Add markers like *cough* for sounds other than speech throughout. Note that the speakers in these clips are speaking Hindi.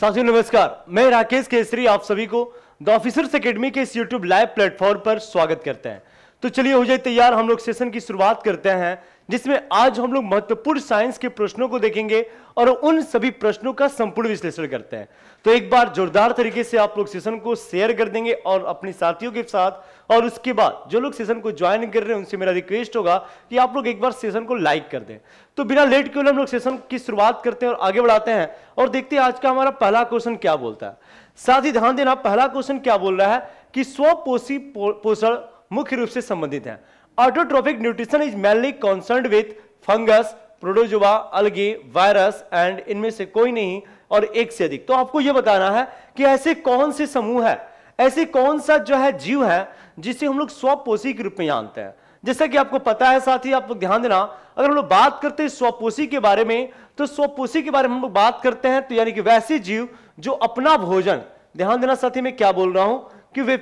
साथियों नमस्कार मैं राकेश केसरी आप सभी को द ऑफिसर्स अकेडमी के इस यूट्यूब लाइव प्लेटफॉर्म पर स्वागत करते हैं तो चलिए हो जाए तैयार हम लोग सेशन की शुरुआत करते हैं जिसमें आज हम लोग महत्वपूर्ण साइंस के प्रश्नों को देखेंगे और उन सभी प्रश्नों का संपूर्ण विश्लेषण करते हैं तो एक बार जोरदार तरीके से आप लोग सेशन को शेयर कर देंगे और अपने साथियों के साथ और उसके बाद जो लोग सेशन को ज्वाइन कर रहे हैं उनसे मेरा रिक्वेस्ट होगा कि आप लोग एक बार सेशन को लाइक कर दें तो बिना लेट केवल हम लोग सेशन की शुरुआत करते हैं और आगे बढ़ाते हैं और देखते हैं आज का हमारा पहला क्वेश्चन क्या बोलता है साथ ही ध्यान देना पहला क्वेश्चन क्या बोल रहा है कि स्वपोषी पोषण मुख्य रूप से संबंधित है Autotrophic nutrition is mainly concerned with fungus protozoa algae virus and इनमें से कोई नहीं और एक से अधिक तो आपको यह बताना है कि ऐसे कौन से समूह है ऐसे कौन सा जो है जीव है जिसे हम लोग स्वपोषी के रूप में जानते हैं जैसा कि आपको पता है साथ ही आप लोग ध्यान देना अगर हम लोग बात करते हैं स्वपोषी के बारे में तो स्वपोषी के बारे में हम लोग बात करते हैं तो यानी कि वैसे जीव जो अपना भोजन ध्यान देना साथी मैं क्या बोल रहा हूं कि वे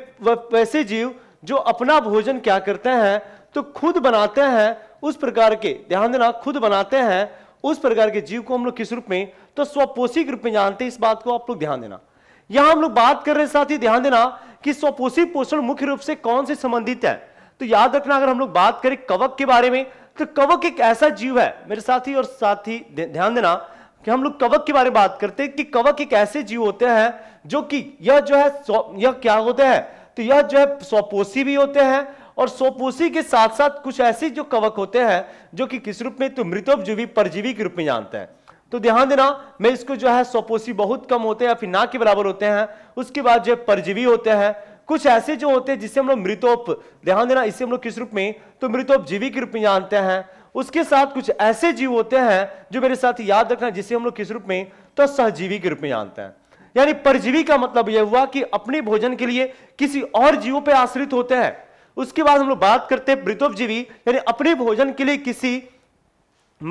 वैसे जीव जो अपना भोजन क्या करते हैं तो खुद बनाते हैं उस प्रकार के ध्यान देना खुद बनाते हैं उस प्रकार के जीव को हम लोग किस रूप में तो स्वपोषी के रूप में जानते हैं इस बात को आप लोग ध्यान देना यहां हम लोग बात कर रहे हैं साथ ही ध्यान देना कि स्वपोषी पोषण मुख्य रूप से कौन से संबंधित है तो याद रखना अगर हम लोग बात करें कवक के बारे में तो कवक एक ऐसा जीव है मेरे साथी और साथी ध्यान देना कि हम लोग कवक के बारे में बात करते हैं कि कवक एक ऐसे जीव होते हैं जो कि यह जो है यह क्या होते हैं तो यह जो है स्वपोषी भी होते हैं और सोपोसी के साथ साथ कुछ ऐसे जो कवक होते हैं जो कि किस रूप में तो मृतोपजीवी परजीवी के रूप में जानते हैं तो ध्यान देना मैं इसको जो है सोपोसी बहुत कम होते हैं फिर ना के बराबर होते हैं उसके बाद जो परजीवी होते हैं कुछ ऐसे जो होते हैं जिससे हम लोग मृतोप ध्यान देना इसे हम लोग किस रूप में तो मृतोपजीवी के रूप में जानते हैं उसके साथ कुछ ऐसे जीव होते हैं जो मेरे साथ याद रखना जिसे हम लोग किस रूप में तो सहजीवी के रूप में जानते हैं यानी परजीवी का मतलब यह हुआ कि अपने भोजन के लिए किसी और जीवों पर आश्रित होते हैं उसके बाद हम लोग बात करते हैं मृतोपजीवी यानी अपने भोजन के लिए किसी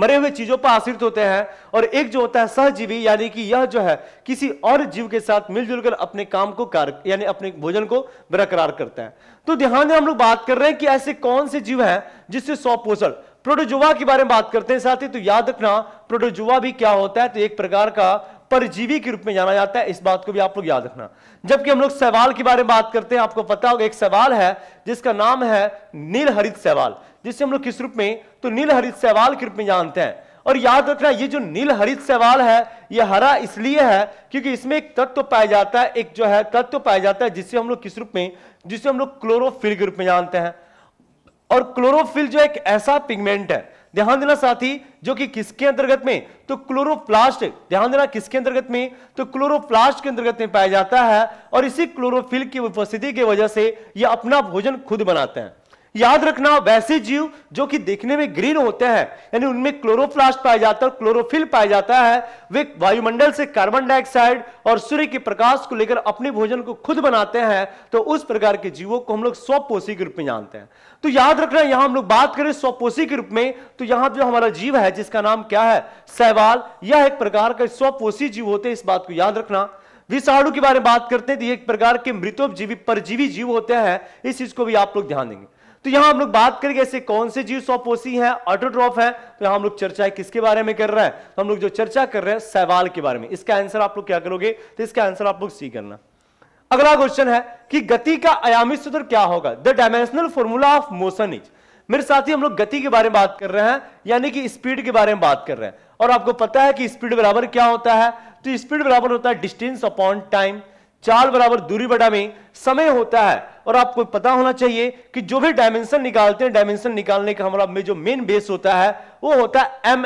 मरे हुए चीजों पर आश्रित होते हैं और एक जो होता है सहजीवी यानी कि यह जो है किसी और जीव के साथ मिलजुल कर अपने काम को कार्य यानी अपने भोजन को बरकरार करता है तो ध्यान में हम लोग बात कर रहे हैं कि ऐसे कौन से जीव हैं जिससे सौ पोषण प्रोटोजुआ के बारे में बात करते हैं साथ ही तो याद रखना प्रोटोजुआ भी क्या होता है तो एक प्रकार का परजीवी के रूप में जाना जाता है इस बात को भी आप लोग याद रखना जबकि हम लोग सवाल के बारे में बात करते हैं आपको पता होगा एक सवाल है जिसका नाम है नीलहरित सवाल जिसे हम लोग किस रूप में तो नीलहरित सवाल के रूप में जानते हैं और याद रखना ये जो नील हरित सवाल है ये हरा इसलिए है क्योंकि इसमें एक तत्व तो पाया जाता है एक जो है तत्व तो पाया जाता है जिसे हम लोग किस रूप में जिसे हम लोग क्लोरोफिल के रूप में जानते हैं और क्लोरोफिल जो एक ऐसा पिगमेंट है ध्यान देना साथी जो कि किसके अंतर्गत में तो क्लोरोप्लास्ट ध्यान देना किसके अंतर्गत में तो क्लोरोप्लास्ट के अंतर्गत में पाया जाता है और इसी क्लोरोफिल की उपस्थिति की वजह से यह अपना भोजन खुद बनाते हैं याद रखना वैसे जीव जो कि देखने में ग्रीन होते हैं यानी उनमें क्लोरोप्लास्ट पाया जाता है और क्लोरोफिल पाया जाता है वे वायुमंडल से कार्बन डाइऑक्साइड और सूर्य के प्रकाश को लेकर अपने भोजन को खुद बनाते हैं तो उस प्रकार के जीवों को हम लोग स्वपोषी के रूप में जानते हैं तो याद रखना यहां हम लोग बात करें स्वपोषी के रूप में तो यहां जो हमारा जीव है जिसका नाम क्या है सहवाल यह एक प्रकार का स्वपोषी जीव होते हैं इस बात को याद रखना विषाणु के बारे में बात करते हैं तो एक प्रकार के मृतोपजीवी परजीवी जीव होते हैं इस चीज को भी आप लोग ध्यान देंगे तो यहां हम लोग बात करेंगे ऐसे कौन से जीव स्वपोषी हैं ऑटोट्रॉफ हैं तो यहां हम लोग चर्चा किसके बारे में कर रहे हैं तो हम लोग जो चर्चा कर रहे हैं सवाल के बारे में इसका आंसर आप लोग क्या करोगे तो इसका आंसर आप लोग सी करना अगला क्वेश्चन है कि गति का आयामी सूत्र क्या होगा the dimensional formula of motion is मेरे साथ ही हम लोग गति के बारे में बात कर रहे हैं यानी कि स्पीड के बारे में बात कर रहे हैं और आपको पता है कि स्पीड बराबर क्या होता है तो स्पीड बराबर होता है डिस्टेंस अपॉन टाइम चाल बराबर दूरी बटा में समय होता है और आपको पता होना चाहिए कि जो भी डायमेंशन निकालते हैं डायमेंशन निकालने का हमारा जो मेन बेस होता है वो होता है एम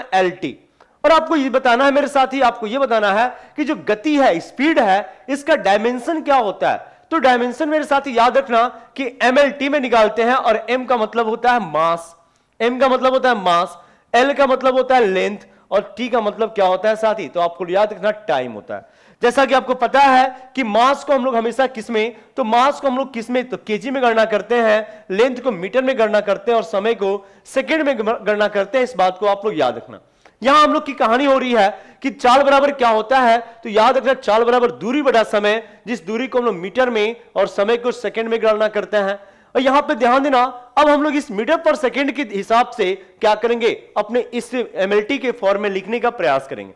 और आपको ये बताना है मेरे साथ ही आपको ये बताना है कि जो गति है स्पीड है इसका डायमेंशन क्या होता है तो डायमेंशन मेरे साथ याद रखना कि एम में निकालते हैं और एम का मतलब होता है मास एम का मतलब होता है मास एल का मतलब होता है लेंथ और टी का मतलब क्या होता है साथ ही तो आपको याद रखना टाइम होता है जैसा कि आपको पता है कि मास को हम लोग हमेशा किसमें तो मास को हम लोग किसमें तो तो केजी में गणना करते हैं लेंथ को मीटर में गणना करते हैं और समय को सेकेंड में गणना करते हैं इस बात को आप लोग याद रखना यहां हम लोग की कहानी हो रही है कि चाल बराबर क्या होता है तो याद रखना चाल बराबर दूरी बड़ा समय जिस दूरी को हम लोग मीटर में और समय को सेकेंड में गणना करते हैं और यहां पे ध्यान देना अब हम लोग इस मीटर पर सेकेंड के हिसाब से क्या करेंगे अपने इस एमएलटी के फॉर्म में लिखने का प्रयास करेंगे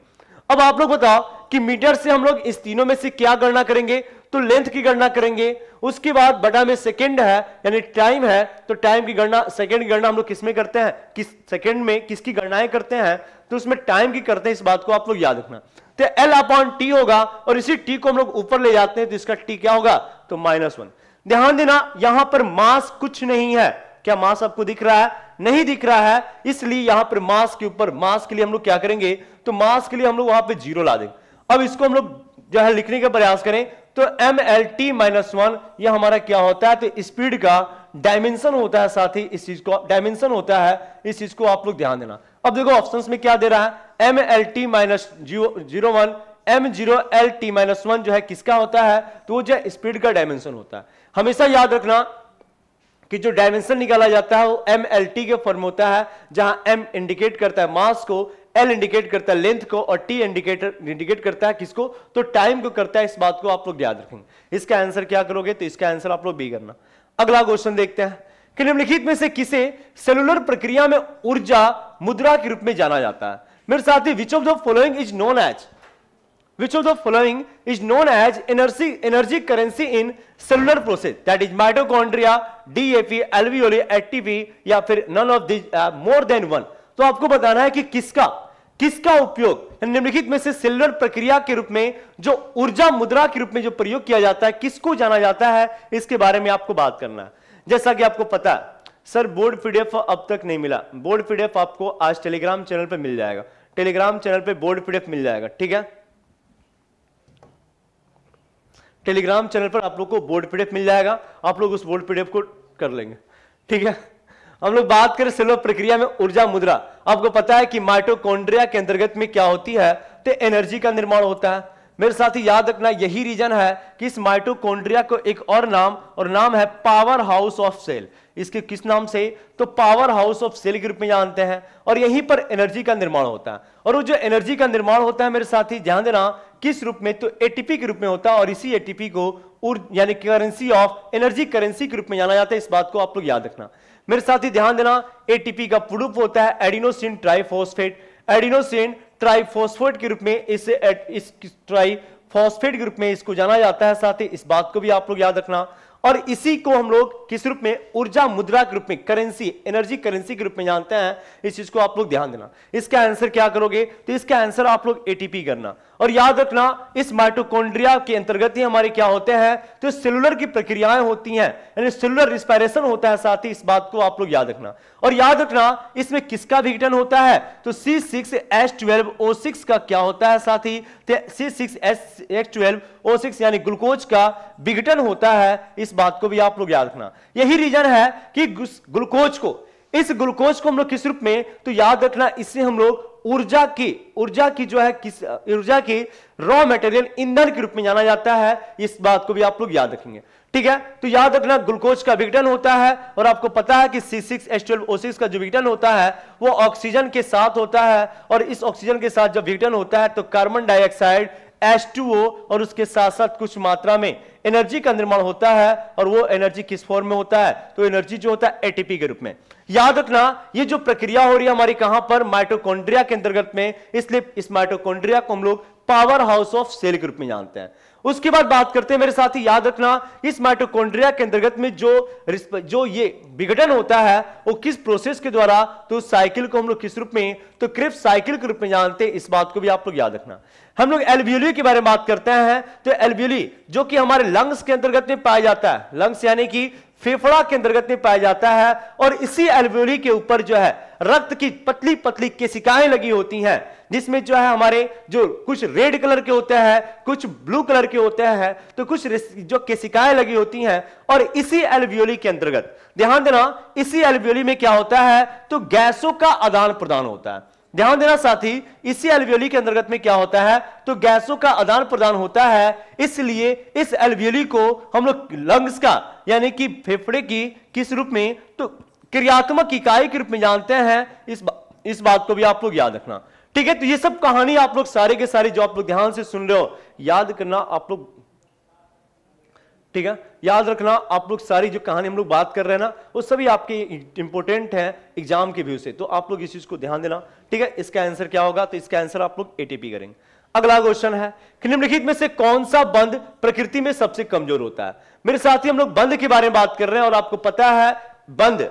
अब आप लोग बताओ कि मीटर से हम लोग इस तीनों में से क्या गणना करेंगे तो लेंथ की गणना करेंगे उसके बाद बटा में सेकंड है यानी टाइम है तो टाइम की गणना सेकंड की गणना हम लोग किसमें करते हैं किस सेकेंड में किसकी गणनाएं करते हैं तो उसमें टाइम की करते हैं इस बात को आप लोग याद रखना तो एल अपॉन टी होगा और इसी टी को हम लोग ऊपर ले जाते हैं तो इसका टी क्या होगा तो माइनस वन ध्यान देना यहां पर मास कुछ नहीं है क्या मास आपको दिख रहा है नहीं दिख रहा है इसलिए यहां पर मास के ऊपर मास के लिए हम लोग क्या करेंगे तो मास के लिए हम लोग वहां पे जीरो ला देंगे अब इसको हम लोग जो है लिखने का प्रयास करें तो M L T minus one यह हमारा क्या होता है तो स्पीड का डायमेंशन होता है साथ ही इस चीज को डायमेंशन होता है इस चीज को आप लोग ध्यान देना अब देखो ऑप्शंस में क्या दे रहा है M L T minus zero one M zero L T minus one जो है किसका होता है तो जो स्पीड का डायमेंशन होता है हमेशा याद रखना कि जो डायमेंशन निकाला जाता है वो एम एल टी के फॉर्म होता है जहां एम इंडिकेट करता है मास को एल इंडिकेट करता है लेंथ को और टी इंडिकेटर इंडिकेट करता है किसको तो टाइम को करता है इस बात को आप लोग याद रखेंगे इसका आंसर क्या करोगे तो इसका आंसर आप लोग बी करना अगला क्वेश्चन देखते हैं कि निम्नलिखित में से किसे सेलुलर प्रक्रिया में ऊर्जा मुद्रा के रूप में जाना जाता है मेरे साथ ही which of the following is known as Which of the following is known as energy, energy currency in cellular process? That is mitochondria, DAP, alveoli, ATP ya fir none of these uh, more than one. तो आपको बताना है ki किसका किसका उपयोग निम्नलिखित में से सिल्वर प्रक्रिया के रूप में जो ऊर्जा मुद्रा के रूप में जो प्रयोग किया जाता है किसको जाना जाता है इसके बारे में आपको बात करना है जैसा कि आपको पता है सर बोर्ड पीडीएफ अब तक नहीं मिला बोर्ड पीडीएफ आपको आज टेलीग्राम चैनल पर मिल जाएगा टेलीग्राम चैनल पर बोर्ड पीडीएफ मिल जाएगा ठीक है टेलीग्राम चैनल पर आप लोग को बोर्ड पी मिल जाएगा आप लोग उस बोर्ड पी को कर लेंगे ठीक है हम लोग बात करें सेलो प्रक्रिया में ऊर्जा मुद्रा आपको पता है कि माइटोकॉन्ड्रिया के अंतर्गत में क्या होती है तो एनर्जी का निर्माण होता है मेरे साथ ही याद रखना यही रीजन है कि इस माइटोकॉन्ड्रिया को एक और नाम और नाम है पावर हाउस ऑफ सेल इसके किस नाम से तो पावर हाउस ऑफ सेल के रूप में जानते हैं और यहीं पर एनर्जी का निर्माण होता है और वो जो एनर्जी का निर्माण होता है मेरे साथ ही ध्यान देना किस रूप में तो एटीपी के रूप में होता है और इसी एटीपी को यानी करेंसी ऑफ एनर्जी करेंसी के रूप में जाना जाता है इस बात को आप लोग याद रखना मेरे साथ ही ध्यान देना एटीपी का प्रूफ होता है एडिनोसिन ट्राइफोस्फेट एडिनोसिन ट्राइफोस्फेट के रूप में इस, इस ट्राइफोस्फेट के रूप में इसको जाना जाता है साथ ही इस बात को भी आप लोग याद रखना और इसी को हम लोग किस रूप में ऊर्जा मुद्रा के रूप में करेंसी एनर्जी करेंसी के रूप में जानते हैं इस चीज को आप लोग ध्यान देना इसका आंसर क्या करोगे तो इसका आंसर आप लोग एटीपी करना और याद रखना इस माइटोकॉन्ड्रिया के अंतर्गत ही हमारे क्या होते हैं तो सेलुलर की प्रक्रियाएं होती हैं यानी सेलुलर रिस्पायरेशन होता है साथ ही इस बात को आप लोग याद रखना और याद रखना इसमें किसका विघटन होता है तो C six H twelve O six का क्या होता है साथ ही C six H H twelve O six यानी ग्लूकोज का विघटन होता है इस बात को भी आप लोग याद रखना यही रीजन है कि ग्लूकोज को इस ग्लूकोज को हम लोग किस रूप में तो याद रखना इससे हम लोग ऊर्जा की ऊर्जा की जो है किस ऊर्जा की रॉ मटेरियल ईंधन के रूप में जाना जाता है इस बात को भी आप लोग याद रखेंगे ठीक है तो याद रखना ग्लूकोज का विघटन होता है और आपको पता है कि C6H12O6 का जो विघटन होता है वो ऑक्सीजन के साथ होता है और इस ऑक्सीजन के साथ जब विघटन होता है तो कार्बन डाइऑक्साइड H2O और उसके साथ साथ कुछ मात्रा में एनर्जी का निर्माण होता है और वो एनर्जी किस फॉर्म में होता है तो एनर्जी जो होता है एटीपी के रूप में याद रखना ये जो प्रक्रिया हो रही है हमारी कहां पर माइटोकॉन्ड्रिया के अंतर्गत में इसलिए इस माइटोकॉन्ड्रिया को हम लोग पावर हाउस ऑफ सेल के रूप में जानते हैं उसके बाद बात करते हैं मेरे साथ ही याद रखना इस माइटोकॉन्ड्रिया के अंतर्गत में जो जो ये विघटन होता है वो किस प्रोसेस के द्वारा तो साइकिल को हम लोग किस रूप में तो क्रिप साइकिल के रूप में जानते हैं इस बात को भी आप लोग याद रखना हम लोग एलवियोली के बारे में बात करते हैं तो एल्वियोली जो कि हमारे लंग्स के अंतर्गत में पाया जाता है लंग्स यानी कि फेफड़ा के अंतर्गत में पाया जाता है और इसी एलवियोली के ऊपर जो है रक्त की पतली पतली केसिकाएं लगी होती हैं जिसमें जो है हमारे जो कुछ रेड कलर के होते हैं कुछ ब्लू कलर के होते हैं तो कुछ जो केसिकाएं लगी होती हैं और इसी एल्वियोली के अंतर्गत ध्यान देना इसी एलवियोली में क्या होता है तो गैसों का आदान प्रदान होता है ध्यान देना साथी इसी एलवियोली के अंतर्गत में क्या होता है तो गैसों का आदान प्रदान होता है इसलिए इस एलवियोली को हम लोग लंग्स का यानी कि फेफड़े की किस रूप में तो क्रियात्मक इकाई के रूप में जानते हैं इस बा, इस बात को भी आप लोग याद रखना ठीक है तो ये सब कहानी आप लोग सारे के सारे जो आप लोग ध्यान से सुन रहे हो याद करना आप लोग ठीक है याद रखना आप लोग सारी जो कहानी हम लोग बात कर रहे हैं ना वो सभी आपके इंपोर्टेंट हैं एग्जाम के व्यू से तो आप लोग इस चीज को ध्यान देना ठीक है इसका आंसर क्या होगा तो इसका आंसर आप लोग एटीपी करेंगे अगला क्वेश्चन है कि निम्नलिखित में से कौन सा बंद प्रकृति में सबसे कमजोर होता है मेरे साथ ही हम लोग बंद के बारे में बात कर रहे हैं और आपको पता है बंद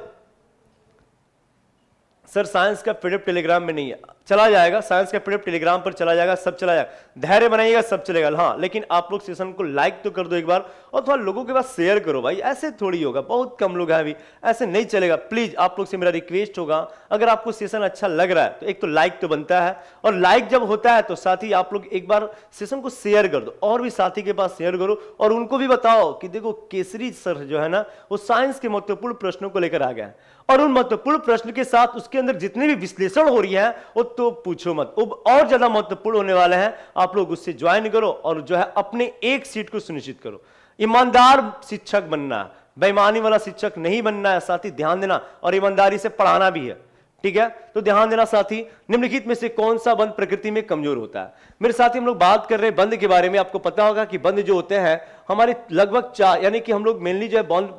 सर साइंस का पीडीएफ टेलीग्राम में नहीं है चला जाएगा साइंस का पीडीएफ टेलीग्राम पर चला जाएगा सब चला जाएगा धैर्य बनाइएगा सब चलेगा हाँ लेकिन आप लोग सेशन को लाइक तो कर दो एक बार और थोड़ा लोगों के पास शेयर करो भाई ऐसे थोड़ी होगा बहुत कम लोग हैं अभी ऐसे नहीं चलेगा प्लीज आप लोग से मेरा रिक्वेस्ट होगा अगर आपको सेशन अच्छा लग रहा है तो एक तो लाइक तो बनता है और लाइक जब होता है तो साथ आप लोग एक बार सेशन को शेयर कर दो और भी साथी के पास शेयर करो और उनको भी बताओ कि देखो केसरी सर जो है ना वो साइंस के महत्वपूर्ण प्रश्नों को लेकर आ गया और उन महत्वपूर्ण प्रश्न के साथ उसके अंदर जितने भी विश्लेषण हो रही है वो तो पूछो मत वो और ज्यादा महत्वपूर्ण होने वाले हैं आप लोग उससे ज्वाइन करो और जो है अपने एक सीट को सुनिश्चित करो ईमानदार शिक्षक बनना बेईमानी वाला शिक्षक नहीं बनना है साथ ही ध्यान देना और ईमानदारी से पढ़ाना भी है ठीक है तो ध्यान देना साथी निम्नलिखित में से कौन सा बंद प्रकृति में कमजोर होता है मेरे साथी हम लोग बात कर रहे हैं बंद के बारे में आपको पता होगा कि बंद जो होते हैं हमारे लगभग चार यानी कि हम लोग मेनली जो है बॉन्ड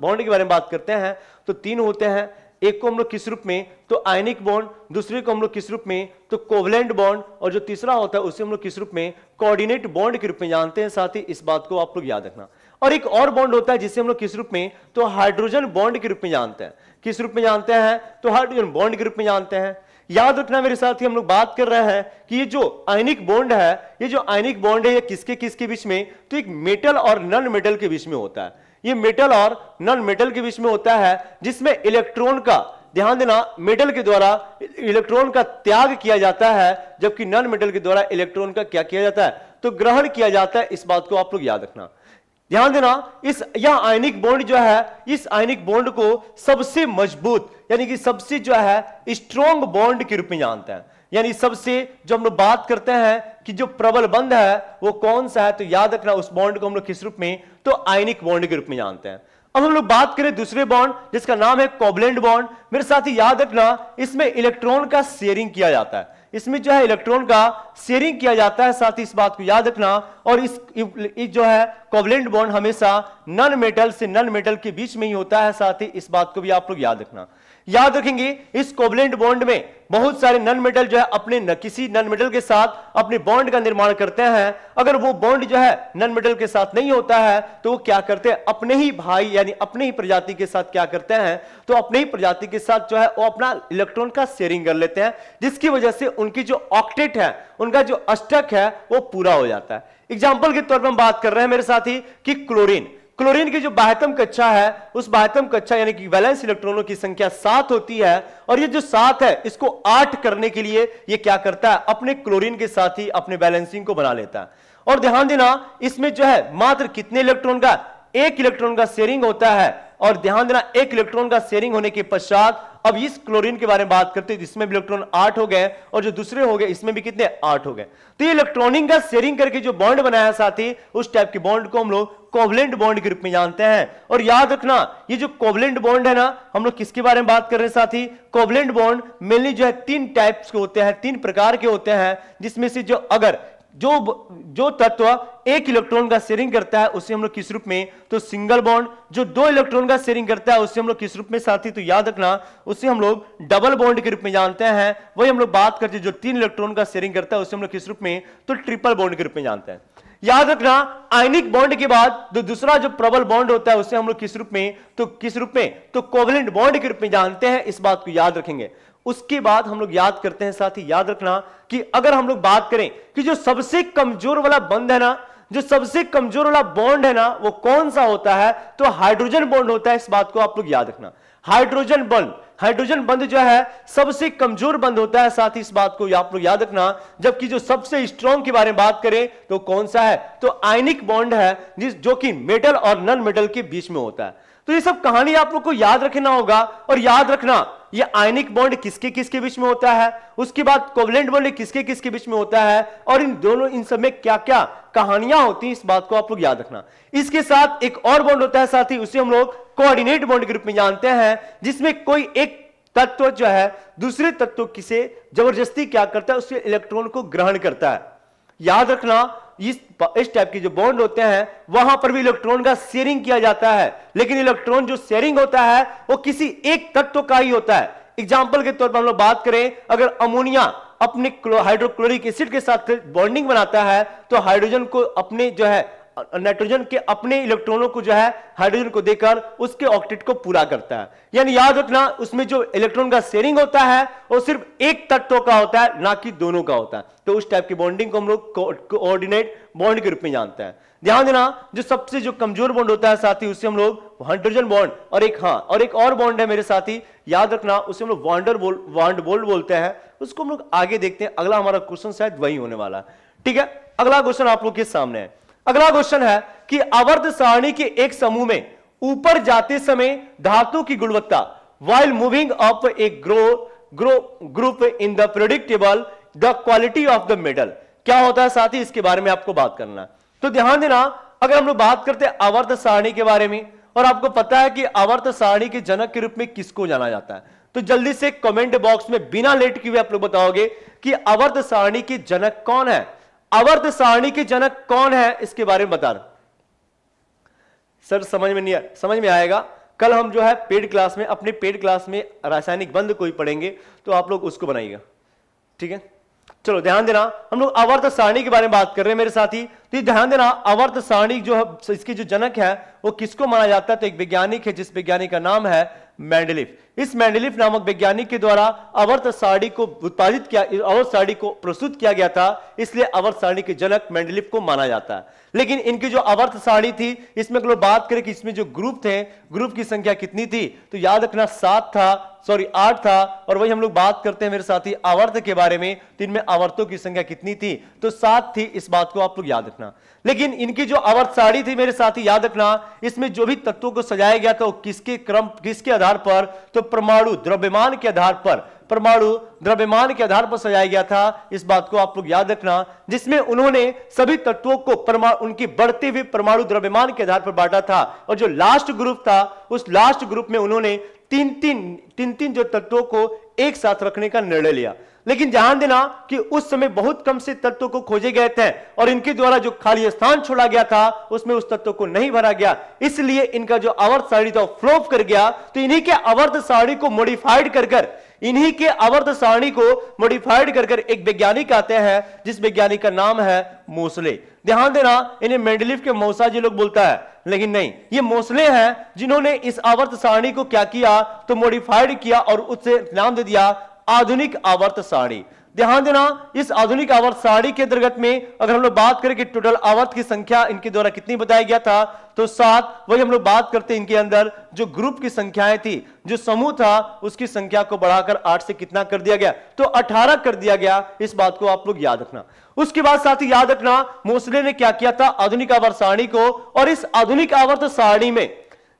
बॉन्ड के बारे में बात करते हैं तो तीन होते हैं एक को हम लोग किस रूप में तो आयनिक बॉन्ड दूसरे को हम लोग किस रूप में तो कोवलेंट बॉन्ड और जो तीसरा होता है उसे हम लोग किस रूप में कोऑर्डिनेट बॉन्ड के रूप में जानते हैं साथ ही इस बात को आप लोग याद रखना और एक और बॉन्ड होता है जिसे हम लोग किस रूप में तो हाइड्रोजन बॉन्ड के रूप में जानते हैं किस रूप में जानते हैं तो हाइड्रोजन बॉन्ड के रूप में जानते हैं याद रखना मेरे साथ ही हम लोग बात कर रहे हैं कि ये जो आयनिक बॉन्ड है ये जो आयनिक बॉन्ड है ये किसके किसके बीच में तो एक मेटल और नॉन मेटल के बीच में होता है ये मेटल और नॉन मेटल के बीच में होता है जिसमें इलेक्ट्रॉन का ध्यान देना मेटल के द्वारा इलेक्ट्रॉन का त्याग किया जाता है जबकि नॉन मेटल के द्वारा इलेक्ट्रॉन का क्या किया जाता है तो ग्रहण किया जाता है इस बात को आप लोग याद रखना ध्यान देना इस यह आयनिक बॉन्ड जो है इस आयनिक बॉन्ड को सबसे मजबूत यानी कि सबसे जो है स्ट्रॉन्ग बॉन्ड के रूप में जानते हैं यानी सबसे जो हम लोग बात करते हैं कि जो प्रबल बंध है वो कौन सा है तो याद रखना उस बॉन्ड को हम लोग किस रूप में तो आयनिक बॉन्ड के रूप में जानते हैं अब हम लोग बात करें दूसरे बॉन्ड जिसका नाम है कोबलेंट बॉन्ड मेरे साथ ही याद रखना इसमें इलेक्ट्रॉन का शेयरिंग किया जाता है इसमें जो है इलेक्ट्रॉन का शेयरिंग किया जाता है साथ ही इस बात को याद रखना और इस, इस जो है कोवलेंट बॉन्ड हमेशा नन मेटल से नन मेटल के बीच में ही होता है साथ ही इस बात को भी आप लोग याद रखना याद रखेंगे इस कोवलेंट बॉन्ड में बहुत सारे नन मेटल जो है अपने न, किसी नन मेटल के साथ अपने बॉन्ड का निर्माण करते हैं अगर वो बॉन्ड जो है नन मेटल के साथ नहीं होता है तो वो क्या करते हैं अपने ही भाई यानी अपने ही प्रजाति के साथ क्या करते हैं तो अपने ही प्रजाति के साथ जो है वो अपना इलेक्ट्रॉन का शेयरिंग कर लेते हैं जिसकी वजह से उनकी जो ऑक्टेट है उनका जो अष्टक है वो पूरा हो जाता है एग्जाम्पल के तौर पर हम बात कर रहे हैं मेरे साथ ही कि क्लोरिन क्लोरीन की जो बाह्यतम कक्षा है उस बाह्यतम कक्षा यानी कि वैलेंस इलेक्ट्रॉनों की संख्या सात होती है और ये जो सात है इसको आठ करने के लिए ये क्या करता है अपने क्लोरीन के साथ ही अपने बैलेंसिंग को बना लेता है और ध्यान देना इसमें जो है मात्र कितने इलेक्ट्रॉन का एक इलेक्ट्रॉन का शेयरिंग होता है और ध्यान देना एक इलेक्ट्रॉन का शेयरिंग होने के पश्चात अब इस क्लोरीन के बारे में बात करते हैं जिसमें इलेक्ट्रॉन आठ हो गए और जो दूसरे हो गए इसमें भी कितने आठ हो गए तो ये इलेक्ट्रॉनिक का शेयरिंग करके जो बॉन्ड बनाया साथी उस टाइप के बॉन्ड को हम लोग कोवलेंट बॉन्ड के रूप में जानते हैं और याद रखना ये जो कोवलेंट बॉन्ड है ना हम लोग किसके बारे में बात कर रहे हैं साथी कोवलेंट बॉन्ड मेनली जो है तीन टाइप्स के होते हैं तीन प्रकार के होते हैं जिसमें से जो अगर जो जो तत्व एक इलेक्ट्रॉन का शेयरिंग करता है उसे हम लोग किस रूप में तो सिंगल बॉन्ड जो दो इलेक्ट्रॉन का शेयरिंग करता है उसे हम लोग किस रूप में साथी तो याद रखना उसे हम लोग डबल बॉन्ड के रूप में जानते हैं वही हम लोग बात करते हैं जो तीन इलेक्ट्रॉन का शेयरिंग करता है उसे हम लोग किस रूप में तो ट्रिपल बॉन्ड के रूप में जानते हैं याद रखना आयनिक बॉन्ड के बाद जो दूसरा जो प्रबल बॉन्ड होता है उसे हम लोग किस रूप में तो किस रूप में तो कोवलेंट बॉन्ड के रूप में जानते हैं इस बात को याद रखेंगे उसके बाद हम लोग याद करते हैं साथ ही याद रखना कि अगर हम लोग बात करें कि जो सबसे कमजोर वाला बंध है ना जो सबसे कमजोर वाला बॉन्ड है ना वो कौन सा होता है तो हाइड्रोजन बॉन्ड होता है इस बात को आप लोग याद रखना हाइड्रोजन बंध हाइड्रोजन बंध जो है सबसे कमजोर बंध होता है साथ ही इस बात को आप लोग याद रखना जबकि जो सबसे स्ट्रॉन्ग के बारे में बात करें तो कौन सा है तो आयनिक बॉन्ड है जिस जो कि मेटल और नॉन मेटल के बीच में होता है तो ये सब कहानी आप लोग को याद रखना होगा और याद रखना ये आयनिक बॉन्ड किसके किसके बीच में होता है उसके बाद कोवलेंट बॉन्ड किसके किसके बीच में होता है और इन दोनों इन सब में क्या क्या कहानियां होती हैं इस बात को आप लोग याद रखना इसके साथ एक और बॉन्ड होता है साथ ही उसे हम लोग कोऑर्डिनेट बॉन्ड के रूप में जानते हैं जिसमें कोई एक तत्व जो है दूसरे तत्व किसे जबरदस्ती क्या करता है उसके इलेक्ट्रॉन को ग्रहण करता है याद रखना इस इस टाइप के जो बॉन्ड होते हैं वहां पर भी इलेक्ट्रॉन का शेयरिंग किया जाता है लेकिन इलेक्ट्रॉन जो शेयरिंग होता है वो किसी एक तत्व का ही होता है एग्जाम्पल के तौर पर हम लोग बात करें अगर अमोनिया अपने हाइड्रोक्लोरिक एसिड के साथ बॉन्डिंग बनाता है तो हाइड्रोजन को अपने जो है नाइट्रोजन के अपने इलेक्ट्रॉनों को जो है हाइड्रोजन को देकर उसके ऑक्टेट को पूरा करता है यानी याद रखना उसमें जो इलेक्ट्रॉन का शेयरिंग होता है वो सिर्फ एक तत्व का होता है ना कि दोनों का होता है तो उस टाइप की बॉन्डिंग को हम लोग कोऑर्डिनेट बॉन्ड के रूप में जानते हैं ध्यान देना जो सबसे जो कमजोर बॉन्ड होता है साथी उससे हम लोग हाइड्रोजन बॉन्ड और एक हाँ और एक और बॉन्ड है मेरे साथी याद रखना उसे हम लोग वांडर बोल वांड बोल्ड बोलते हैं उसको हम लोग आगे देखते हैं अगला हमारा क्वेश्चन शायद वही होने वाला ठीक है अगला क्वेश्चन आप लोग के सामने है अगला क्वेश्चन है कि अवर्ध सारणी के एक समूह में ऊपर जाते समय धातु की गुणवत्ता while moving up a grow grow group in the periodic table the quality of the metal क्या होता है साथ ही इसके बारे में आपको बात करना तो ध्यान देना अगर हम लोग बात करते हैं अवर्त सारणी के बारे में और आपको पता है कि अवर्त सारणी के जनक के रूप में किसको जाना जाता है तो जल्दी से कमेंट बॉक्स में बिना लेट किए आप लोग बताओगे कि अवर्त सारणी के जनक कौन है अवर्ध सारणी के जनक कौन है इसके बारे में बता सर समझ में नहीं समझ में आएगा कल हम जो है पेड क्लास में अपने पेड क्लास में रासायनिक बंद कोई पढ़ेंगे तो आप लोग उसको बनाइएगा ठीक है चलो ध्यान देना हम लोग अवर्त सारणी के बारे में बात कर रहे हैं मेरे साथी तो ये ध्यान देना अवर्त सारणी जो है इसकी जो जनक है वो किसको माना जाता है तो एक वैज्ञानिक है जिस वैज्ञानिक का नाम है मैंडलिफ इस मैंडलिफ नामक वैज्ञानिक के द्वारा अवर्त साड़ी को उत्पादित किया अवर्त साड़ी को प्रस्तुत किया गया था इसलिए अवर्त साड़ी के जनक मैंडलिफ को माना जाता है लेकिन इनकी जो अवर्त साड़ी थी इसमें अगर बात करें कि इसमें जो ग्रुप थे ग्रुप की संख्या कितनी थी तो याद रखना सात था सॉरी आठ था और वही हम लोग बात करते हैं मेरे साथी आवर्त के बारे में तो इनमें आवर्तों की संख्या कितनी थी तो सात थी इस बात को आप लोग याद रखना लेकिन इनकी जो अवर्त साड़ी थी मेरे साथी याद रखना इसमें जो भी तत्वों को सजाया गया था वो किसके क्रम किसके आधार पर तो परमाणु द्रव्यमान के आधार पर परमाणु द्रव्यमान के आधार पर सजाया गया था इस बात को आप लोग याद रखना जिसमें उन्होंने सभी तत्वों को परमाणु उनकी बढ़ती हुई परमाणु द्रव्यमान के आधार पर बांटा था और जो लास्ट ग्रुप था उस लास्ट ग्रुप में उन्होंने तीन तीन तीन तीन जो तत्वों को एक साथ रखने का निर्णय लिया लेकिन ध्यान देना कि उस समय बहुत कम से तत्वों को खोजे गए थे और इनके द्वारा जो खाली स्थान छोड़ा गया था उसमें उस तत्व को नहीं भरा गया इसलिए इनका जो अवर्त सारणी था फ्लोप कर गया तो इन्हीं के अवर्त सारणी को मॉडिफाइड कर कर इन्हीं के अवर्त सारणी को मॉडिफाइड कर कर एक वैज्ञानिक आते हैं जिस वैज्ञानिक का नाम है मोसले ध्यान देना इन्हें मेंडलिफ के मौसा जी लोग बोलता है लेकिन नहीं ये मोसले हैं जिन्होंने इस आवर्त सारणी को क्या किया तो मॉडिफाइड किया और उससे नाम दे दिया आधुनिक आवर्त साड़ी ध्यान देना इस आधुनिक आवर्त साड़ी के अंतर्गत में अगर हम लोग बात करें कि टोटल आवर्त की संख्या इनके द्वारा कितनी बताया गया था तो सात वही हम लोग बात करते हैं इनके अंदर जो ग्रुप की संख्याएं थी जो समूह था उसकी संख्या को बढ़ाकर आठ से कितना कर दिया गया तो अठारह कर दिया गया इस बात को आप लोग याद रखना उसके बाद साथ ही याद रखना मोसले ने क्या किया था आधुनिक आवर्त सारणी को और इस आधुनिक आवर्त सारणी में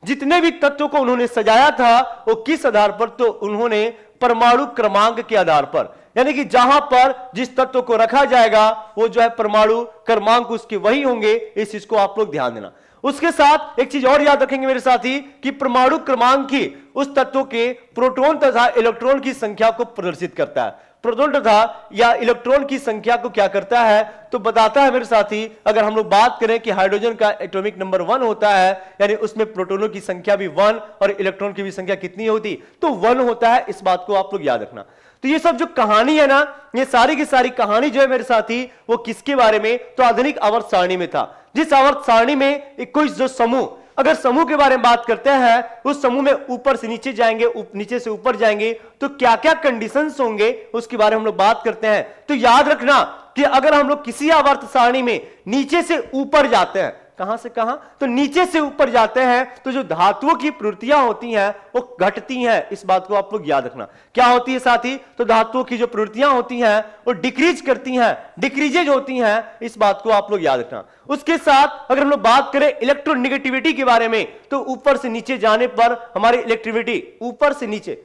जितने भी तत्वों को उन्होंने सजाया था वो किस आधार पर तो उन्होंने परमाणु क्रमांक के आधार पर यानी कि जहां पर जिस तत्व को रखा जाएगा वो जो है परमाणु क्रमांक उसके वही होंगे इस चीज को आप लोग ध्यान देना उसके साथ एक चीज और याद रखेंगे मेरे साथी कि परमाणु क्रमांक ही उस तत्व के प्रोटोन तथा इलेक्ट्रॉन की संख्या को प्रदर्शित करता है तथा या इलेक्ट्रॉन की संख्या को क्या करता है तो बताता है मेरे साथी अगर हम लोग बात करें कि हाइड्रोजन का एटॉमिक नंबर वन होता है यानी उसमें प्रोटोनों की संख्या भी वन और इलेक्ट्रॉन की भी संख्या कितनी होती तो वन होता है इस बात को आप लोग याद रखना तो ये सब जो कहानी है ना ये सारी की सारी कहानी जो है मेरे साथी वो किसके बारे में तो आधुनिक आवर्त सारणी में था जिस आवर्त सारणी में इक्कीस जो समूह अगर समूह के बारे में बात करते हैं उस समूह में ऊपर से नीचे जाएंगे उप, नीचे से ऊपर जाएंगे तो क्या क्या कंडीशन होंगे उसके बारे में हम लोग बात करते हैं तो याद रखना कि अगर हम लोग किसी आवर्त सारणी में नीचे से ऊपर जाते हैं कहां से कहां तो नीचे से ऊपर जाते हैं तो जो धातुओं की प्रवृत्तियां होती हैं वो घटती हैं इस बात को आप लोग याद रखना क्या होती है साथी तो धातुओं की जो प्रवृत्तियां होती हैं वो डिक्रीज करती हैं डिक्रीजेज होती हैं इस बात को आप लोग याद रखना उसके साथ अगर हम लोग बात करें इलेक्ट्रोनिगेटिविटी के बारे में तो ऊपर से नीचे जाने पर हमारी इलेक्ट्रिविटी ऊपर से नीचे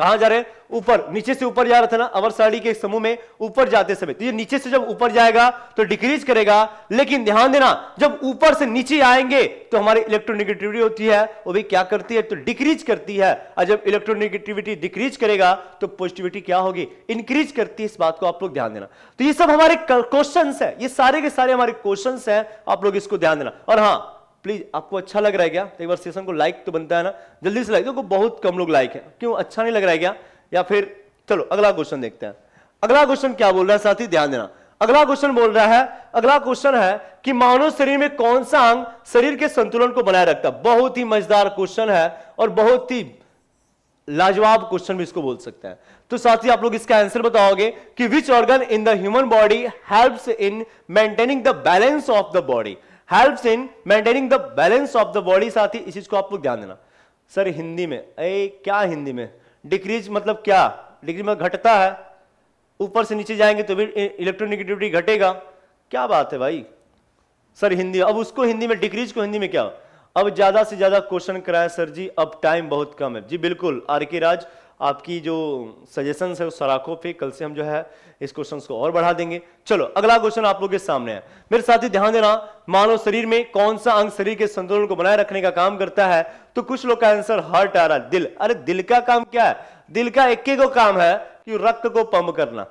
कहा जा रहे हैं ऊपर नीचे से ऊपर जा रहा था ना अवर सारणी के समूह में ऊपर जाते समय तो ये नीचे से जब ऊपर जाएगा तो डिक्रीज करेगा लेकिन ध्यान देना जब ऊपर से नीचे आएंगे तो हमारी इलेक्ट्रोनेगेटिविटी होती है वो भी क्या करती है तो डिक्रीज करती है और जब इलेक्ट्रोनेगेटिविटी डिक्रीज करेगा तो पॉजिटिविटी क्या होगी इंक्रीज करती है इस बात को आप लोग ध्यान देना तो ये सब हमारे क्वेश्चन है ये सारे के सारे हमारे क्वेश्चन है आप लोग इसको ध्यान देना और हाँ प्लीज आपको अच्छा लग रहा है क्या तो एक बार सेशन को लाइक तो बनता है ना जल्दी से लाइक देखो बहुत कम लोग लाइक है क्यों अच्छा नहीं लग रहा है क्या या फिर चलो अगला क्वेश्चन देखते हैं अगला क्वेश्चन क्या बोल रहा है साथी ध्यान देना अगला क्वेश्चन बोल रहा है अगला क्वेश्चन है कि मानव शरीर में कौन सा अंग शरीर के संतुलन को बनाए रखता है बहुत ही मजेदार क्वेश्चन है और बहुत ही लाजवाब क्वेश्चन भी इसको बोल सकते हैं तो साथ ही आप लोग इसका आंसर बताओगे कि which organ in the human body helps in maintaining the balance of the body helps in maintaining the balance of the body साथ ही इस चीज को आप लोग ध्यान देना सर हिंदी में ए क्या हिंदी में डिक्रीज मतलब क्या डिक्रीज मतलब घटता है ऊपर से नीचे जाएंगे तो भी इलेक्ट्रोनिगेटिविटी घटेगा क्या बात है भाई सर हिंदी अब उसको हिंदी में डिक्रीज को हिंदी में क्या अब ज्यादा से ज्यादा क्वेश्चन कराए सर जी अब टाइम बहुत कम है जी बिल्कुल आर के राज आपकी जो सजेशन है उस सराखों पे कल से हम जो है इस क्वेश्चन को और बढ़ा देंगे चलो अगला क्वेश्चन आप लोग के सामने है मेरे साथी ध्यान देना मानव शरीर में कौन सा अंग शरीर के संतुलन को बनाए रखने का काम करता है तो कुछ लोग का आंसर हार्ट आ रहा है दिल अरे दिल का काम क्या है दिल का एक को काम है कि रक्त को पंप करना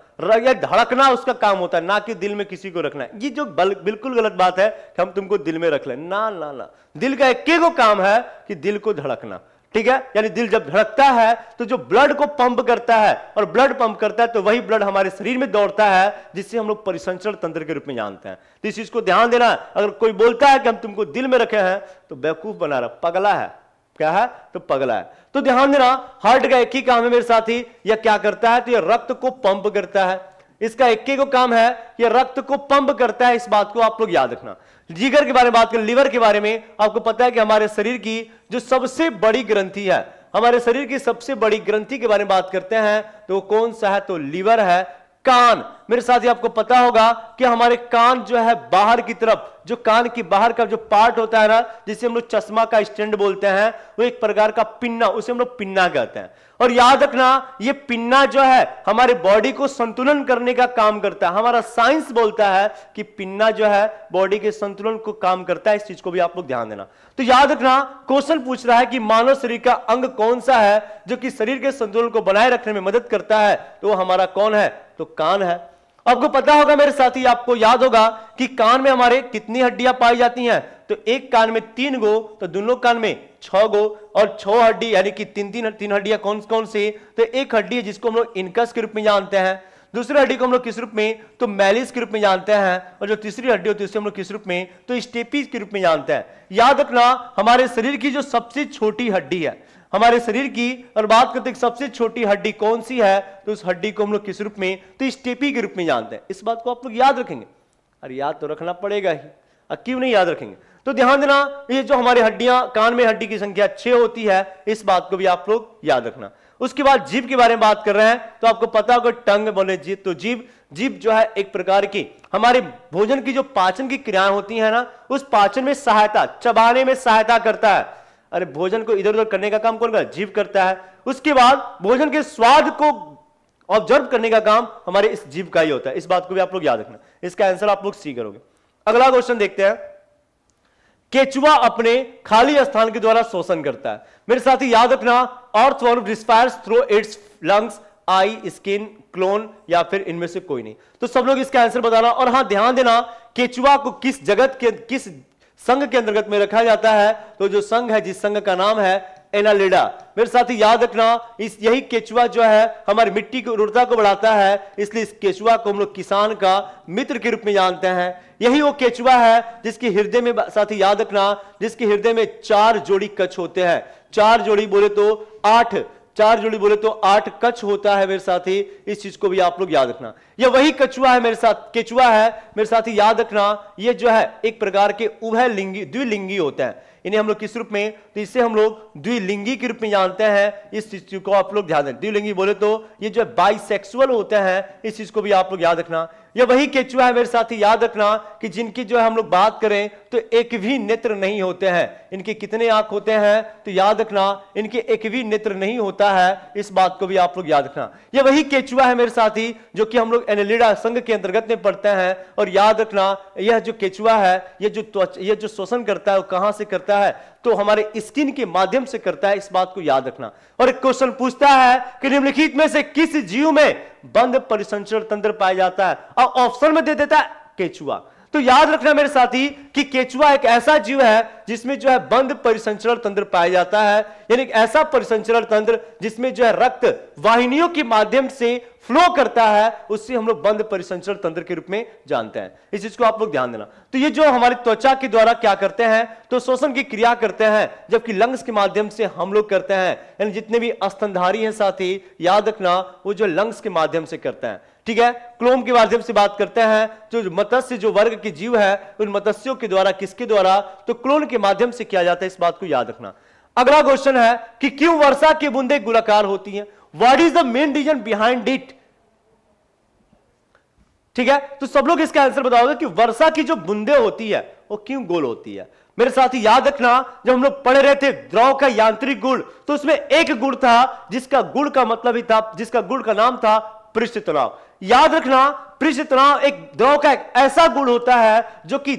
या धड़कना उसका काम होता है ना कि दिल में किसी को रखना ये जो बिल्कुल गलत बात है कि हम तुमको दिल में रख ले ना ना ना दिल का एक को काम है कि दिल को धड़कना ठीक है यानी दिल जब धड़कता है तो जो ब्लड को पंप करता है और ब्लड पंप करता है तो वही ब्लड हमारे शरीर में दौड़ता है जिससे हम लोग परिसंचरण तंत्र के रूप में जानते हैं तो इस चीज को ध्यान देना अगर कोई बोलता है कि हम तुमको दिल में रखे हैं तो बेवकूफ बना रहा पगला है क्या है तो पगला है तो ध्यान देना हार्ट का एक ही काम है मेरे ही यह क्या करता है तो यह रक्त को पंप करता है इसका एक ही को काम है यह रक्त को पंप करता है इस बात को आप लोग याद रखना जीगर के बारे में बात करें लीवर के बारे में आपको पता है कि हमारे शरीर की जो सबसे बड़ी ग्रंथि है हमारे शरीर की सबसे बड़ी ग्रंथि के बारे में बात करते हैं तो कौन सा है तो लीवर है कान मेरे साथ ही आपको पता होगा कि हमारे कान जो है बाहर की तरफ जो कान की बाहर का जो पार्ट होता है ना जिसे हम लोग चश्मा का स्टैंड बोलते हैं वो एक प्रकार का पिन्ना उसे हम लोग पिन्ना कहते हैं और याद रखना ये पिन्ना जो है हमारे बॉडी को संतुलन करने का काम करता है हमारा साइंस बोलता है कि पिन्ना जो है बॉडी के संतुलन को काम करता है इस चीज को भी आप लोग ध्यान देना तो याद रखना क्वेश्चन पूछ रहा है कि मानव शरीर का अंग कौन सा है जो कि शरीर के संतुलन को बनाए रखने में मदद करता है तो वो हमारा कौन है तो कान है आपको पता होगा मेरे साथी आपको याद होगा कि कान में हमारे कितनी हड्डियां पाई जाती हैं तो एक कान में तीन गो तो दोनों कान में छ गो और छ हड्डी यानी कि तीन तीन तीन हड्डियां कौन कौन सी तो एक हड्डी है जिसको हम लोग इनकस के रूप में जानते हैं दूसरी हड्डी को हम लोग किस रूप में तो मैलिस के रूप में जानते हैं और जो तीसरी हड्डी होती है उसे हम लोग किस रूप में तो स्टेपीज के रूप में जानते हैं याद रखना हमारे शरीर की जो सबसे छोटी हड्डी है हमारे शरीर की और बात करते हैं सबसे छोटी हड्डी कौन सी है तो उस हड्डी को हम लोग किस रूप में तो स्टेपी के रूप में जानते हैं इस बात को आप लोग याद रखेंगे अरे याद तो रखना पड़ेगा ही क्यों नहीं याद रखेंगे तो ध्यान देना ये जो हमारी हड्डियां कान में हड्डी की संख्या छह होती है इस बात को भी आप लोग याद रखना उसके बाद जीव के बारे में बात कर रहे हैं तो आपको पता होगा टंग बोले जीव तो जीव जीव जो है एक प्रकार की हमारे भोजन की जो पाचन की क्रियाएं होती है ना उस पाचन में सहायता चबाने में सहायता करता है अरे भोजन को इधर उधर करने का काम कौन करता है जीव करता है उसके बाद भोजन के स्वाद को ऑब्जर्व करने का काम हमारे इस जीव का ही होता है इस बात को भी आप लोग याद रखना इसका आंसर आप लोग सी करोगे अगला क्वेश्चन देखते हैं केचुआ अपने खाली स्थान के द्वारा शोषण करता है मेरे साथ ही याद रखना earth worm respire through its lungs eye skin clone या फिर इनमें से कोई नहीं तो सब लोग इसका आंसर बताना और हां ध्यान देना केचुआ को किस जगत के किस संघ के अंतर्गत में रखा जाता है तो जो संघ है जिस संघ का नाम है एनालिडा मेरे ही याद रखना इस यही केचुआ जो है हमारी मिट्टी की उर्वरता को बढ़ाता है इसलिए इस केचुआ को हम लोग किसान का मित्र के रूप में जानते हैं यही वो केचुआ है जिसके हृदय में साथी याद रखना जिसके हृदय में चार जोड़ी कच्छ होते हैं चार जोड़ी बोले तो आठ चार जोड़ी बोले तो आठ कच होता है मेरे साथी इस चीज को भी आप लोग याद रखना यह वही कछुआ है मेरे साथ केचुआ है मेरे साथी याद रखना यह जो है एक प्रकार के उभय लिंगी द्विलिंगी होते हैं इन्हें हम लोग किस रूप में तो इसे हम लोग द्विलिंगी के रूप में जानते हैं इस चीज को आप लोग ध्यान रखें द्विलिंगी बोले तो ये जो है बाइसेक्सुअल होते हैं इस चीज को भी आप लोग याद रखना यह वही केचुआ है मेरे साथी याद रखना कि जिनकी जो है हम लोग बात करें तो एक भी नेत्र नहीं होते हैं इनके कितने आंख होते हैं तो याद रखना इनके एक भी नेत्र नहीं होता है इस बात को भी आप लोग याद रखना यह वही केचुआ है मेरे साथी जो कि हम लोग एनलिडा संघ के अंतर्गत में पढ़ते हैं और याद रखना यह जो केचुआ है यह जो त्वच यह जो शोषण करता है वो कहां से करता है तो हमारे स्किन के माध्यम से करता है इस बात को याद रखना और एक क्वेश्चन पूछता है कि निम्नलिखित में से किस जीव में बंद परिसंचरण तंत्र पाया जाता है और ऑप्शन में दे देता है केचुआ तो याद रखना मेरे साथी कि केचुआ एक ऐसा जीव है जिसमें जो है बंद परिसंचरण तंत्र पाया जाता है यानी ऐसा परिसंचरण तंत्र जिसमें जो है रक्त वाहिनियों के माध्यम से फ्लो करता है उससे हम लोग बंद परिसंचरण तंत्र के रूप में जानते हैं इस चीज को आप लोग ध्यान देना तो ये जो हमारी त्वचा के द्वारा क्या करते हैं तो शोषण की क्रिया करते हैं जबकि लंग्स के माध्यम से हम लोग करते हैं यानी जितने भी अस्तनधारी हैं साथी याद रखना वो जो लंग्स के माध्यम से करते हैं ठीक है क्लोम के माध्यम से बात करते हैं तो जो मत्स्य जो वर्ग के जीव है उन मत्स्यों के द्वारा किसके द्वारा तो क्लोन के माध्यम से किया जाता है इस बात को याद रखना अगला क्वेश्चन है कि क्यों वर्षा की बूंदे गुलाकार होती हैं what is the main reason behind it ठीक है तो सब लोग इसका आंसर बताओगे कि वर्षा की जो बूंदे होती है वो क्यों गोल होती है मेरे साथ ही याद रखना जब हम लोग पढ़ रहे थे द्रव का यांत्रिक गुण तो उसमें एक गुण था जिसका गुण का मतलब ही था जिसका गुण का नाम था पृष्ठ तनाव याद रखना पृष्ठ तनाव एक द्रव का एक ऐसा गुण होता है जो कि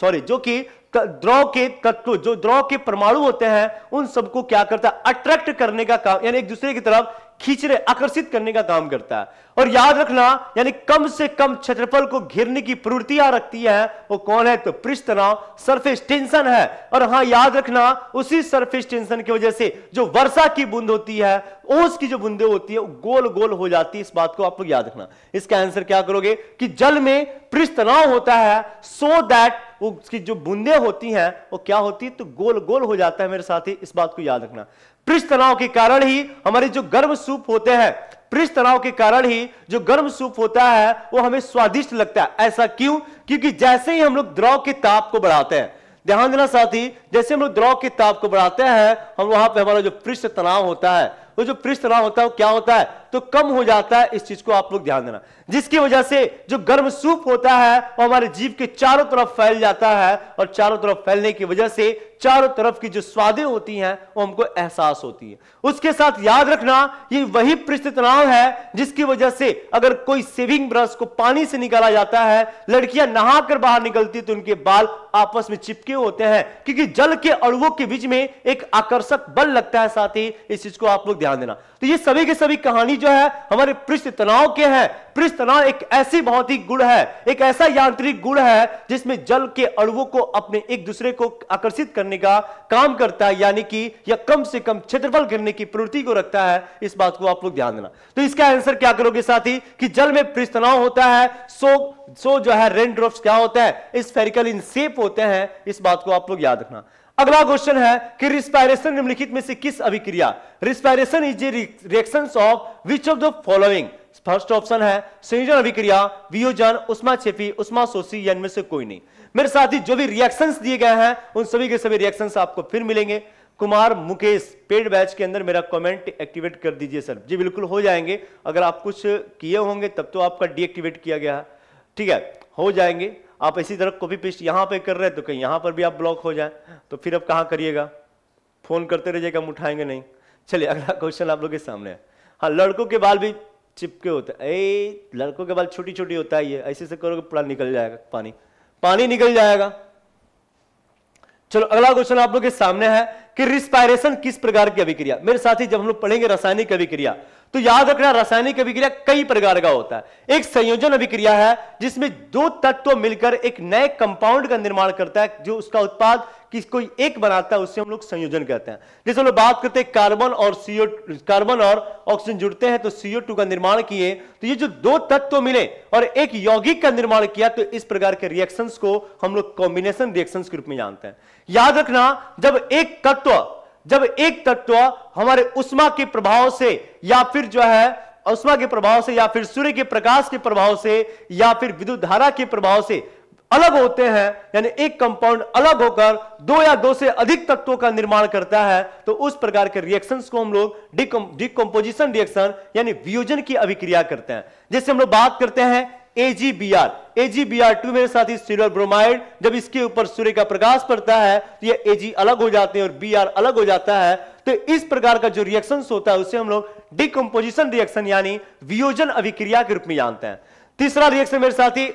सॉरी जो कि द्रव के तत्व जो द्रव के परमाणु होते हैं उन सबको क्या करता है अट्रैक्ट करने का काम यानी एक दूसरे की तरफ रहे आकर्षित करने का काम करता है और याद रखना यानी कम से कम क्षेत्रफल को घिरने की प्रवृत्तियां रखती है वो कौन है तो पृष्ठ तनाव सरफेस टेंशन है और हाँ याद रखना उसी सरफेस टेंशन की वजह से जो वर्षा की बूंद होती है ओस की जो बूंदे होती है वो गोल गोल हो जाती है इस बात को आप लोग याद रखना इसका आंसर क्या करोगे कि जल में पृष्ठ तनाव होता है सो so दैट उसकी जो बूंदे होती हैं वो क्या होती है तो गोल गोल हो जाता है मेरे साथ ही इस बात को याद रखना पृष्ठ तनाव के कारण ही हमारे जो गर्म सूप होते हैं पृष्ठ तनाव के कारण ही जो गर्म सूप होता है वो हमें स्वादिष्ट लगता है ऐसा क्यों क्योंकि जैसे ही हम लोग द्रव के ताप को बढ़ाते हैं ध्यान देना साथी जैसे हम लोग द्रव के ताप को बढ़ाते हैं हम वहां पे हमारा जो पृष्ठ तनाव होता है वो तो जो पृष्ठ तनाव होता है वो क्या होता है तो कम हो जाता है इस चीज को आप लोग ध्यान देना जिसकी वजह से जो गर्म सूप होता है वो हमारे जीव के चारों तरफ फैल जाता है और चारों तरफ फैलने की वजह से चारों तरफ की जो स्वादें होती हैं वो हमको एहसास होती है उसके साथ याद रखना ये वही पृष्ठ तनाव है जिसकी वजह से अगर कोई सेविंग ब्रश को पानी से निकाला जाता है लड़कियां नहाकर बाहर निकलती तो उनके बाल आपस में चिपके होते हैं क्योंकि जल के अड़ुओं के बीच में एक आकर्षक बल लगता है साथ ही इस चीज को आप लोग ध्यान देना तो ये सभी के सभी कहानी जो है हमारे पृष्ठ तनाव के हैं पृष्ठ तनाव एक ऐसी बहुत ही गुण है एक ऐसा यांत्रिक गुण है जिसमें जल के अणुओं को अपने एक दूसरे को आकर्षित करने का काम करता है यानी कि या कम से कम क्षेत्रफल करने की प्रवृत्ति को रखता है इस बात को आप लोग ध्यान देना तो इसका आंसर क्या करोगे साथी कि जल में पृष्ठ तनाव होता है सो सो जो है रेन ड्रॉप्स क्या होता है इस फेरिकल इन सेप होते हैं इस बात को आप लोग याद रखना अगला क्वेश्चन है कि रिस्पायरेशन निम्नलिखित में से किस अभिक्रिया respiration is a reaction of which of the following first option है संयोजन अभिक्रिया वियोजन उष्मा छेपी उष्मा सोसी या इनमें से कोई नहीं मेरे साथ ही जो भी रिएक्शन दिए गए हैं उन सभी के सभी रिएक्शन आपको फिर मिलेंगे कुमार मुकेश पेड बैच के अंदर मेरा कमेंट एक्टिवेट कर दीजिए सर जी बिल्कुल हो जाएंगे अगर आप कुछ किए होंगे तब तो आपका डीएक्टिवेट किया गया है ठीक है हो जाएंगे आप इसी तरह कॉपी पेस्ट यहाँ पे कर रहे हैं तो कहीं यहाँ पर भी आप ब्लॉक हो जाए तो फिर आप कहाँ करिएगा फोन करते रहिएगा हम उठाएंगे नहीं चलिए अगला क्वेश्चन आप लोग के सामने है हाँ लड़कों के बाल भी चिपके होते हैं लड़कों के बाल छोटी छोटी होता है ये ऐसे से करोगे पूरा निकल जाएगा पानी पानी निकल जाएगा चलो अगला क्वेश्चन आप लोग के सामने है कि रिस्पायरेशन किस प्रकार की अभिक्रिया मेरे साथ ही जब हम लोग पढ़ेंगे रासायनिक अभिक्रिया तो याद रखना रासायनिक अभिक्रिया कई प्रकार का होता है एक संयोजन अभिक्रिया है जिसमें दो तत्व मिलकर एक नए कंपाउंड का निर्माण करता है जो उसका उत्पाद किसको एक बनाता है उससे हम लोग संयोजन कहते हैं जैसे हम लोग बात करते हैं कार्बन और सीओ कार्बन और ऑक्सीजन जुड़ते हैं तो सीओ टू का निर्माण किए तो ये जो दो तत्व तो मिले और एक यौगिक का निर्माण किया तो इस प्रकार के रिएक्शंस को हम लोग कॉम्बिनेशन रिएक्शंस के रूप में जानते हैं याद रखना जब एक तत्व जब एक तत्व हमारे उष्मा के प्रभाव से या फिर जो है उष्मा के प्रभाव से या फिर सूर्य के प्रकाश के प्रभाव से या फिर विद्युत धारा के प्रभाव से अलग होते हैं यानी एक कंपाउंड अलग होकर दो या दो से अधिक तत्वों का निर्माण करता है तो उस प्रकार के रिएक्शंस को हम लोग डिकम्पोजिशन रिएक्शन यानी वियोजन की अभिक्रिया करते हैं जैसे हम लोग बात करते हैं एजीबीआर एजीबीआर टू मेरे साथ ही सिल्वर ब्रोमाइड जब इसके ऊपर सूर्य का प्रकाश पड़ता है तो ये एजी अलग हो जाते हैं और बी आर अलग हो जाता है तो इस प्रकार का जो रिएक्शन होता है उसे हम लोग डिकम्पोजिशन रिएक्शन यानी वियोजन अभिक्रिया के रूप में जानते हैं तीसरा रिएक्शन मेरे साथ ही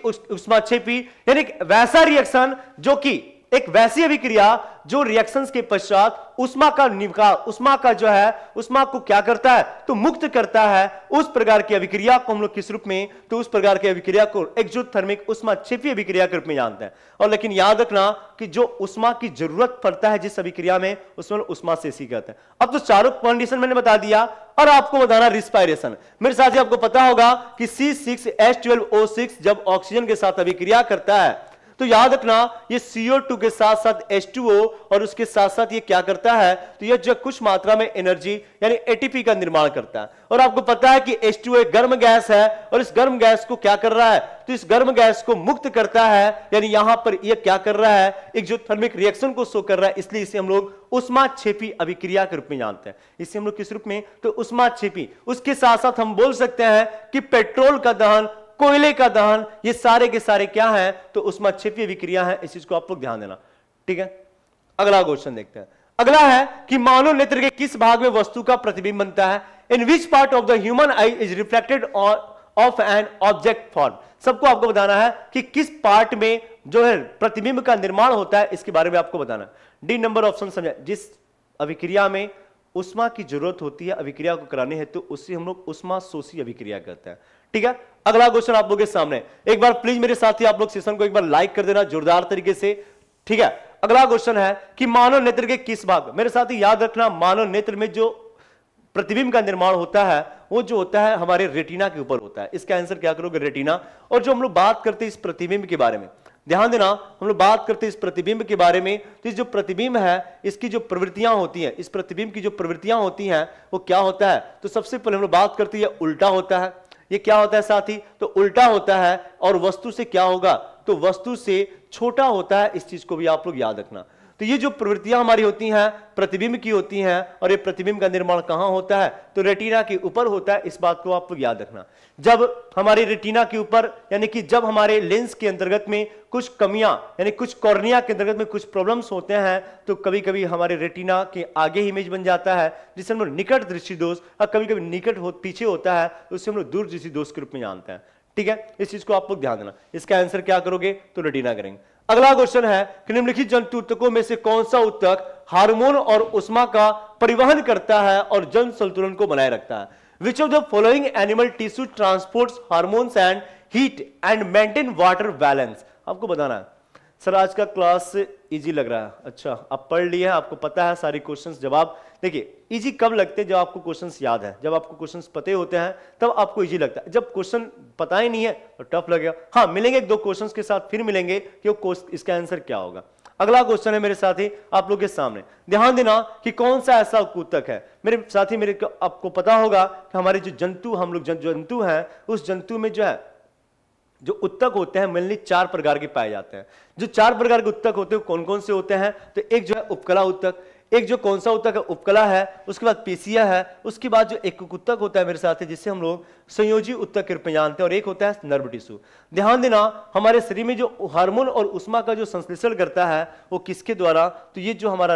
छेपी यानी वैसा रिएक्शन जो कि एक वैसी अभिक्रिया जो रिएक्शंस के पश्चात उष्मा का निकाल उष्मा का जो है उष्मा को क्या करता है तो मुक्त करता है उस प्रकार की अभिक्रिया को हम लोग किस रूप में तो उस प्रकार की अभिक्रिया को एक्जोथर्मिक उष्मा छिपी अभिक्रिया के रूप में जानते हैं और लेकिन याद रखना कि जो उष्मा की जरूरत पड़ता है जिस अभिक्रिया में उसमें उष्मा से सी कहते हैं अब तो चारों कंडीशन मैंने बता दिया और आपको बताना रिस्पायरेशन मेरे साथ ही आपको पता होगा कि C six S twelve O six जब ऑक्सीजन के साथ अभिक्रिया करता है तो याद रखना ये CO2 के साथ साथ H2O और उसके साथ साथ ये क्या करता है तो ये जो कुछ मात्रा में एनर्जी यानी ATP का निर्माण करता है और आपको पता है कि H2O एक गर्म गैस है और इस गर्म गैस को क्या कर रहा है तो इस गर्म गैस को मुक्त करता है यानी यहां पर ये क्या कर रहा है एक जो थर्मिक रिएक्शन को शो कर रहा है इसलिए इसे हम लोग उष्मा छेपी अभिक्रिया के रूप में जानते हैं इसे हम लोग किस रूप में तो उष्मा छेपी उसके साथ साथ हम बोल सकते हैं कि पेट्रोल का दहन कोयले का दहन ये सारे के सारे क्या है तो उसमें छिपी विक्रिया है इस चीज को आप लोग ध्यान देना ठीक है अगला क्वेश्चन देखते हैं अगला है कि मानव नेत्र के किस भाग में वस्तु का प्रतिबिंब बनता है in which part of the human eye is reflected off an object form सबको आपको बताना है कि किस पार्ट में जो है प्रतिबिंब का निर्माण होता है इसके बारे में आपको बताना डी नंबर ऑप्शन समझा जिस अभिक्रिया में उष्मा की जरूरत होती है अभिक्रिया को कराने हेतु तो उससे हम लोग उष्मा शोषी अभिक्रिया करते हैं ठीक है अगला क्वेश्चन आप लोग के सामने एक बार प्लीज मेरे साथ ही आप लोग सेशन को एक बार लाइक कर देना जोरदार तरीके से ठीक है अगला क्वेश्चन है कि मानव नेत्र के किस भाग मेरे साथ याद रखना मानव नेत्र में जो प्रतिबिंब का निर्माण होता है वो जो होता है हमारे रेटिना के ऊपर होता है इसका आंसर क्या करोगे रेटिना और जो हम लोग बात करते हैं इस प्रतिबिंब के बारे में ध्यान देना हम लोग बात करते हैं इस प्रतिबिंब के बारे में तो इस जो प्रतिबिंब है इसकी जो प्रवृत्तियां होती हैं इस प्रतिबिंब की जो प्रवृत्तियां होती हैं वो क्या होता है तो सबसे पहले हम लोग बात करते हैं उल्टा होता है ये क्या होता है साथी तो उल्टा होता है और वस्तु से क्या होगा तो वस्तु से छोटा होता है इस चीज को भी आप लोग याद रखना तो ये जो प्रवृत्तियां हमारी होती हैं प्रतिबिंब की होती हैं और ये प्रतिबिंब का निर्माण कहां होता है तो रेटिना के ऊपर होता है इस बात को आपको याद रखना जब हमारे रेटिना के ऊपर यानी कि जब हमारे लेंस के अंतर्गत में कुछ कमियां यानी कुछ कॉर्निया के अंतर्गत में कुछ प्रॉब्लम्स होते हैं तो कभी कभी हमारे रेटिना के आगे इमेज बन जाता है जिससे हम लोग निकट दृष्टि दोष और कभी कभी निकट हो, पीछे होता है तो उससे हम लोग दूर दृष्टि दोष के रूप में जानते हैं ठीक है इस चीज को आप लोग ध्यान देना इसका आंसर क्या करोगे तो रेटिना करेंगे अगला क्वेश्चन है कि निम्नलिखित जंतु उत्तकों में से कौन सा उत्तक हार्मोन और उष्मा का परिवहन करता है और जन संतुलन को बनाए रखता है which of the following animal tissue transports hormones and heat and maintain water balance आपको बताना है सर आज का क्लास इजी लग रहा है अच्छा आप पढ़ हैं आपको पता है सारे क्वेश्चंस जवाब देखिए इजी कब लगते हैं जब आपको क्वेश्चंस याद है जब आपको क्वेश्चंस पते होते हैं तब आपको इजी लगता है जब क्वेश्चन पता ही नहीं है तो टफ लगेगा हाँ मिलेंगे एक दो क्वेश्चंस के साथ फिर मिलेंगे कि वो इसका आंसर क्या होगा अगला क्वेश्चन है मेरे साथी आप लोग के सामने ध्यान देना कि कौन सा ऐसा कूतक है मेरे साथी मेरे आपको पता होगा कि हमारे जो जंतु हम लोग जंतु हैं उस जंतु में जो है जो उत्तक होते हैं मेनली चार प्रकार के पाए जाते हैं जो चार प्रकार के उत्तक होते हैं कौन कौन से होते हैं तो एक जो है उपकला उत्तक एक जो कौन सा उत्तक उपकला है उसके बाद पीसिया है उसके बाद जो एक उत्तक होता है मेरे साथ जिससे हम लोग संयोजी उत्तक के रूप में जानते हैं और एक होता है नर्व टिश्यू ध्यान देना हमारे शरीर में जो हार्मोन और उष्मा का जो संश्लेषण करता है वो किसके द्वारा तो ये जो हमारा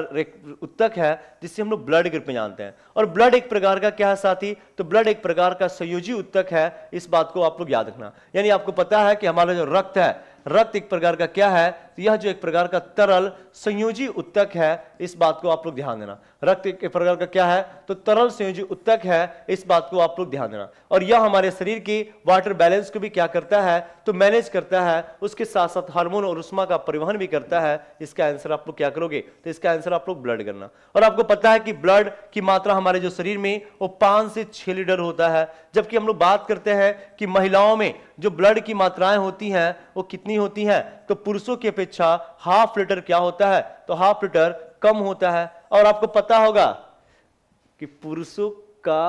उत्तक है जिससे हम लोग ब्लड के रूप में जानते हैं और ब्लड एक प्रकार का क्या है साथी तो ब्लड एक प्रकार का संयोजी उत्तक है इस बात को आप लोग याद रखना यानी आपको पता है कि हमारा जो रक्त है रक्त एक प्रकार का क्या है तो यह जो एक प्रकार का तरल संयोजी उत्तक है इस बात को आप लोग ध्यान देना रक्त एक प्रकार का क्या है तो तरल संयोजी उत्तक है इस बात को आप लोग ध्यान देना और यह हमारे शरीर की वाटर बैलेंस को भी क्या करता है तो मैनेज करता है उसके साथ साथ हार्मोन और उष्मा का परिवहन भी करता है इसका आंसर आप लोग क्या करोगे तो इसका आंसर आप लोग ब्लड करना और आपको पता है कि ब्लड की मात्रा हमारे जो शरीर में वो पांच से छह लीटर होता है जबकि हम लोग बात करते हैं कि महिलाओं में जो ब्लड की मात्राएं होती हैं वो कितनी होती हैं तो पुरुषों की अपेक्षा हाफ लीटर क्या होता है तो हाफ लीटर कम होता है और आपको पता होगा कि पुरुषों का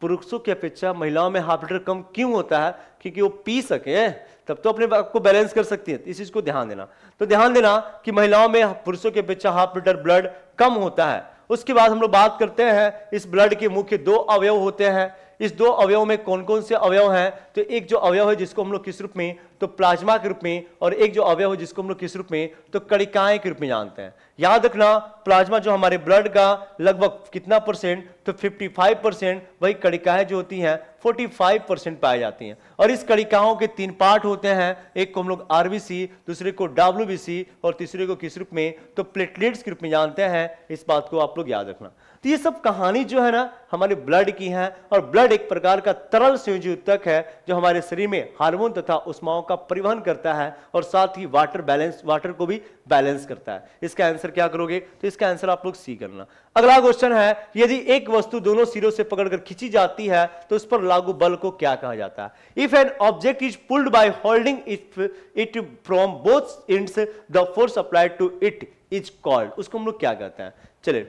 पुरुषों की अपेक्षा महिलाओं में हाफ लीटर कम क्यों होता है क्योंकि वो पी सके तब तो अपने आप को बैलेंस कर सकती है इस चीज को ध्यान देना तो ध्यान देना कि महिलाओं में पुरुषों की अपेक्षा हाफ लीटर ब्लड कम होता है उसके बाद हम लोग बात करते हैं इस ब्लड के मुख्य दो अवयव होते हैं इस दो अवयव में कौन कौन से अवयव हैं तो एक जो अवयव है जिसको हम लोग किस रूप में तो प्लाज्मा के रूप में और एक जो अवयव है जिसको हम लोग किस रूप में तो कड़िकाएं के रूप में जानते हैं याद रखना प्लाज्मा जो हमारे ब्लड का लगभग कितना परसेंट तो 55 परसेंट वही कड़िकाएं जो होती हैं 45 परसेंट पाई जाती हैं और इस कड़िकाओं के तीन पार्ट होते हैं एक को हम लोग आरबीसी दूसरे को डब्ल्यू और तीसरे को किस रूप में तो प्लेटलेट्स के रूप में जानते हैं इस बात को आप लोग याद रखना तो ये सब कहानी जो है ना हमारे ब्लड की है और ब्लड एक प्रकार का तरल संयोजी उत्तक है जो हमारे शरीर में हार्मोन तथा उष्माओं का परिवहन करता है और साथ ही वाटर बैलेंस वाटर को भी बैलेंस करता है इसका आंसर क्या करोगे तो इसका आंसर आप लोग सी करना अगला क्वेश्चन है यदि एक वस्तु दोनों सिरों से पकड़कर खींची जाती है तो उस पर लागू बल को क्या कहा जाता है if an object is pulled by holding it from both end the force applied to it is called उसको हम लोग क्या कहते हैं चले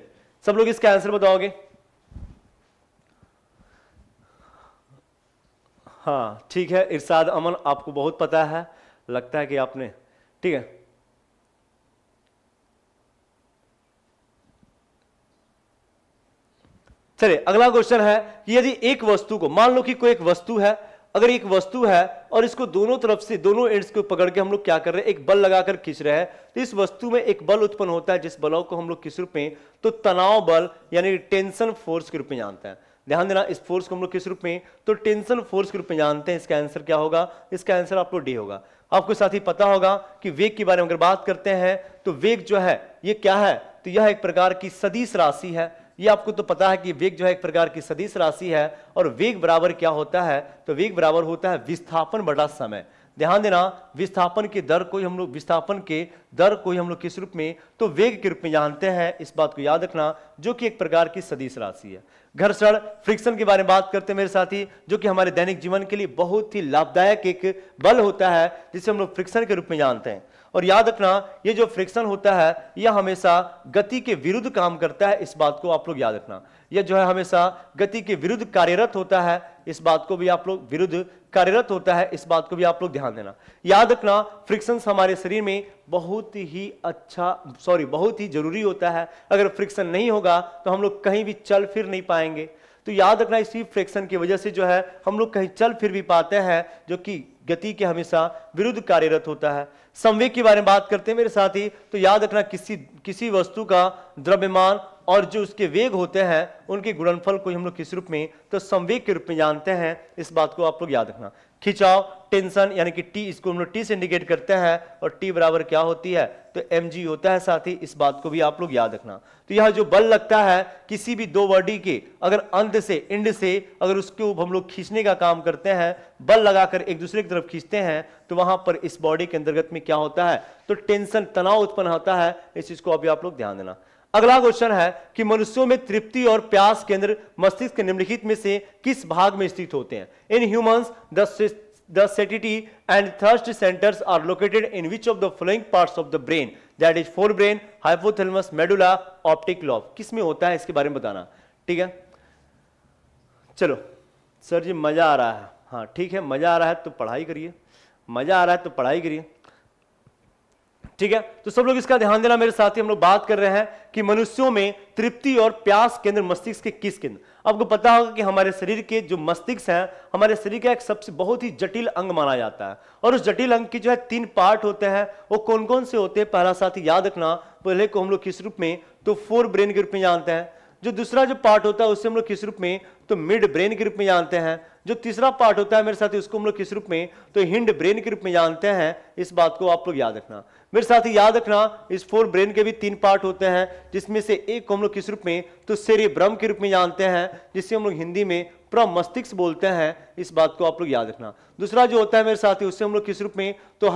सब लोग इसका आंसर बताओगे हाँ ठीक है इरशाद अमन आपको बहुत पता है लगता है कि आपने ठीक है चलिए अगला क्वेश्चन है कि यदि एक वस्तु को मान लो कि कोई एक वस्तु है अगर एक वस्तु है और इसको दोनों तरफ से दोनों एंड्स को पकड़ के हम लोग क्या कर रहे हैं एक बल लगाकर खींच रहे हैं तो इस वस्तु में एक बल उत्पन्न होता है जिस बलों को हम लोग किस रूप में तो तनाव बल यानी टेंशन फोर्स के रूप में जानते हैं ध्यान देना इस फोर्स को हम लोग किस रूप में तो टेंशन फोर्स के रूप में जानते हैं इसका आंसर क्या होगा इसका आंसर आपको डी होगा आपको साथ ही पता होगा कि वेग के बारे में अगर बात करते हैं तो वेग जो है ये क्या है तो यह एक प्रकार की सदीश राशि है ये आपको तो पता है कि वेग जो है एक प्रकार की सदिश राशि है और वेग बराबर क्या होता है तो वेग बराबर होता है विस्थापन बड़ा समय ध्यान देना विस्थापन की दर को हम लोग विस्थापन के दर को हम लोग किस रूप में तो वेग के रूप में जानते हैं इस बात को याद रखना जो कि एक प्रकार की सदिश राशि है घर्षण फ्रिक्शन के बारे में बात करते हैं मेरे साथी जो कि हमारे दैनिक जीवन के लिए बहुत ही लाभदायक एक बल होता है जिसे हम लोग फ्रिक्शन के रूप में जानते हैं और याद रखना ये जो फ्रिक्शन होता है यह हमेशा गति के विरुद्ध काम करता है इस बात को आप लोग याद रखना यह जो है हमेशा गति के विरुद्ध कार्यरत होता है इस बात को भी आप लोग विरुद्ध कार्यरत होता है इस बात को भी आप लोग ध्यान देना याद रखना फ्रिक्शन हमारे शरीर में बहुत ही अच्छा सॉरी बहुत ही जरूरी होता है अगर फ्रिक्शन नहीं होगा तो हम लोग कहीं भी चल फिर नहीं पाएंगे तो याद रखना इसी फ्रिक्शन की वजह से जो है हम लोग कहीं चल फिर भी पाते हैं जो कि गति के हमेशा विरुद्ध कार्यरत होता है संवेग के बारे में बात करते हैं मेरे साथ ही तो याद रखना किसी किसी वस्तु का द्रव्यमान और जो उसके वेग होते हैं उनके गुणनफल को हम लोग किस रूप में तो संवेग के रूप में जानते हैं इस बात को आप लोग याद रखना खिंचाव टेंशन यानी कि टी इसको हम लोग टी से इंडिकेट करते हैं और टी बराबर क्या होती है तो एम जी होता है साथ ही इस बात को भी आप लोग याद रखना तो यह जो बल लगता है किसी भी दो बॉडी के अगर अंत से इंड से अगर ऊपर हम लोग खींचने का काम करते हैं बल लगाकर एक दूसरे की तरफ खींचते हैं तो वहां पर इस बॉडी के अंतर्गत में क्या होता है तो टेंशन तनाव उत्पन्न होता है इस चीज को अभी आप लोग ध्यान देना अगला क्वेश्चन है कि मनुष्यों में तृप्ति और प्यास केंद्र मस्तिष्क के निम्नलिखित में से किस भाग में स्थित होते हैं in humans the the satiety and thirst centers are located in which of the following parts of the brain that is forebrain hypothalamus medulla optic किस में होता है इसके बारे में बताना ठीक है चलो सर जी मजा आ रहा है हाँ ठीक है मजा आ रहा है तो पढ़ाई करिए मजा आ रहा है तो पढ़ाई करिए ठीक है तो सब लोग इसका ध्यान देना मेरे साथ ही हम लोग बात कर रहे हैं कि मनुष्यों में तृप्ति और प्यास केंद्र मस्तिष्क के किस केंद्र आपको पता होगा कि हमारे शरीर के जो मस्तिष्क हैं हमारे शरीर का एक सबसे बहुत ही जटिल अंग माना जाता है और उस जटिल अंग की जो है तीन पार्ट होते हैं वो कौन कौन से होते हैं पहला साथ ही याद रखना पहले को हम लोग किस रूप में तो फोर ब्रेन के रूप में जानते हैं जो दूसरा जो पार्ट होता है उसे हम लोग किस रूप में तो मिड ब्रेन के रूप में जानते हैं जो तीसरा पार्ट होता है मेरे साथ उसको हम लोग किस रूप में तो हिंड ब्रेन के रूप में जानते हैं इस बात को आप लोग याद रखना मेरे साथ ही याद रखना इस फोर ब्रेन के भी तीन पार्ट होते हैं जिसमें से एक को हम लोग किस रूप में तो सेरे ब्रह्म के रूप में जानते हैं जिसे हम लोग हिंदी में प्रमस्तिष्क बोलते हैं इस बात को आप लोग याद रखना दूसरा जो होता है मेरे साथी उससे हम लोग किस रूप में तो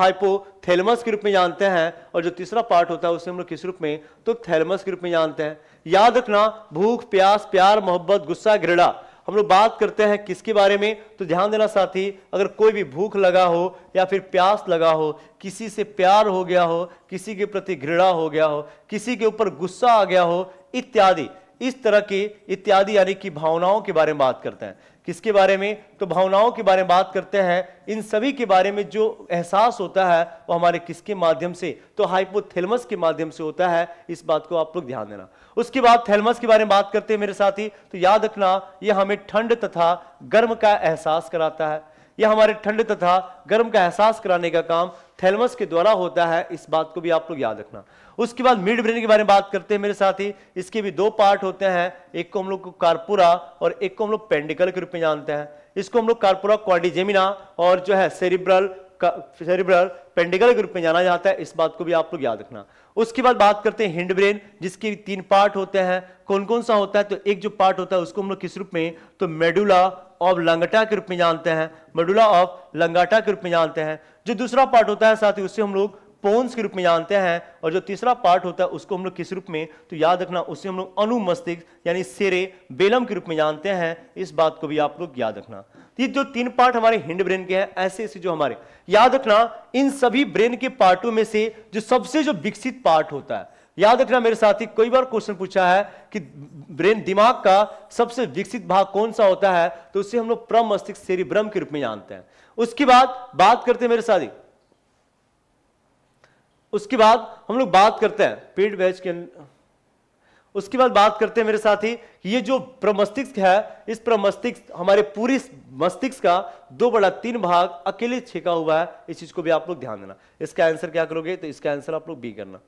थेलमस के रूप में जानते हैं और जो तीसरा पार्ट होता है उससे हम लोग किस रूप में तो थेलमस के रूप में जानते हैं याद रखना भूख प्यास प्यार मोहब्बत गुस्सा घृणा हम लोग बात करते हैं किसके बारे में तो ध्यान देना साथी अगर कोई भी भूख लगा हो या फिर प्यास लगा हो किसी से प्यार हो गया हो किसी के प्रति घृणा हो गया हो किसी के ऊपर गुस्सा आ गया हो इत्यादि इस तरह के इत्यादि यानी कि भावनाओं के बारे में बात करते हैं किसके बारे में तो भावनाओं के बारे में बात करते हैं इन सभी के बारे में जो एहसास होता है वो हमारे किसके माध्यम से तो हाइपोथेलमस के माध्यम से होता है इस बात को आप लोग ध्यान देना उसके बाद थेलमस के बारे में बात करते हैं मेरे साथी तो याद रखना यह हमें ठंड तथा गर्म का एहसास कराता है यह हमारे ठंड तथा गर्म का एहसास कराने का काम थेलमस के द्वारा होता है इस बात को भी आप लोग याद रखना उसके बाद मिड ब्रेन के बारे में बात करते हैं मेरे साथ ही इसके भी दो पार्ट होते हैं एक को हम लोग कारपुरा और एक को हम लोग पेंडिकल के रूप में जानते हैं इसको हम लोग कारपुरा क्वाडिजेमिना और जो है सेरिब्रल सेरिब्रल पेंडिकल के रूप में जाना जाता है इस बात को भी आप लोग याद रखना उसके बाद बात करते हैं हिंड ब्रेन जिसके तीन पार्ट होते हैं कौन कौन सा होता है तो एक जो पार्ट होता है उसको हम लोग किस रूप में तो मेडुला ऑफ लंगटा के रूप में जानते हैं मेडुला ऑफ लंगाटा के रूप में जानते हैं जो दूसरा पार्ट होता है साथ ही उससे हम लोग पोन्स के रूप में जानते हैं और जो तीसरा पार्ट होता है उसको हम लोग किस रूप में तो याद रखना उसे हम लोग अनुमस्तिक यानी सिरे बेलम के रूप में जानते हैं इस बात को भी आप लोग याद रखना तो ये जो तीन पार्ट हमारे हिंड ब्रेन के हैं ऐसे ऐसे जो हमारे याद रखना इन सभी ब्रेन के पार्टों में से जो सबसे जो विकसित पार्ट होता है याद रखना मेरे साथी कई बार क्वेश्चन पूछा है कि ब्रेन दिमाग का सबसे विकसित भाग कौन सा होता है तो उसे हम लोग प्रमस्तिष्क सेरिब्रम के रूप में जानते हैं उसके बाद बात करते हैं मेरे साथी उसके बाद हम लोग बात करते हैं पेट बैच के अं-, उसके बाद बात करते हैं मेरे साथ ही ये जो प्रमस्तिष्क है इस प्रमस्तिष्क हमारे पूरी मस्तिष्क का दो बड़ा तीन भाग अकेले छिका हुआ है इस चीज को भी आप लोग ध्यान देना इसका आंसर क्या करोगे तो इसका आंसर आप लोग बी करना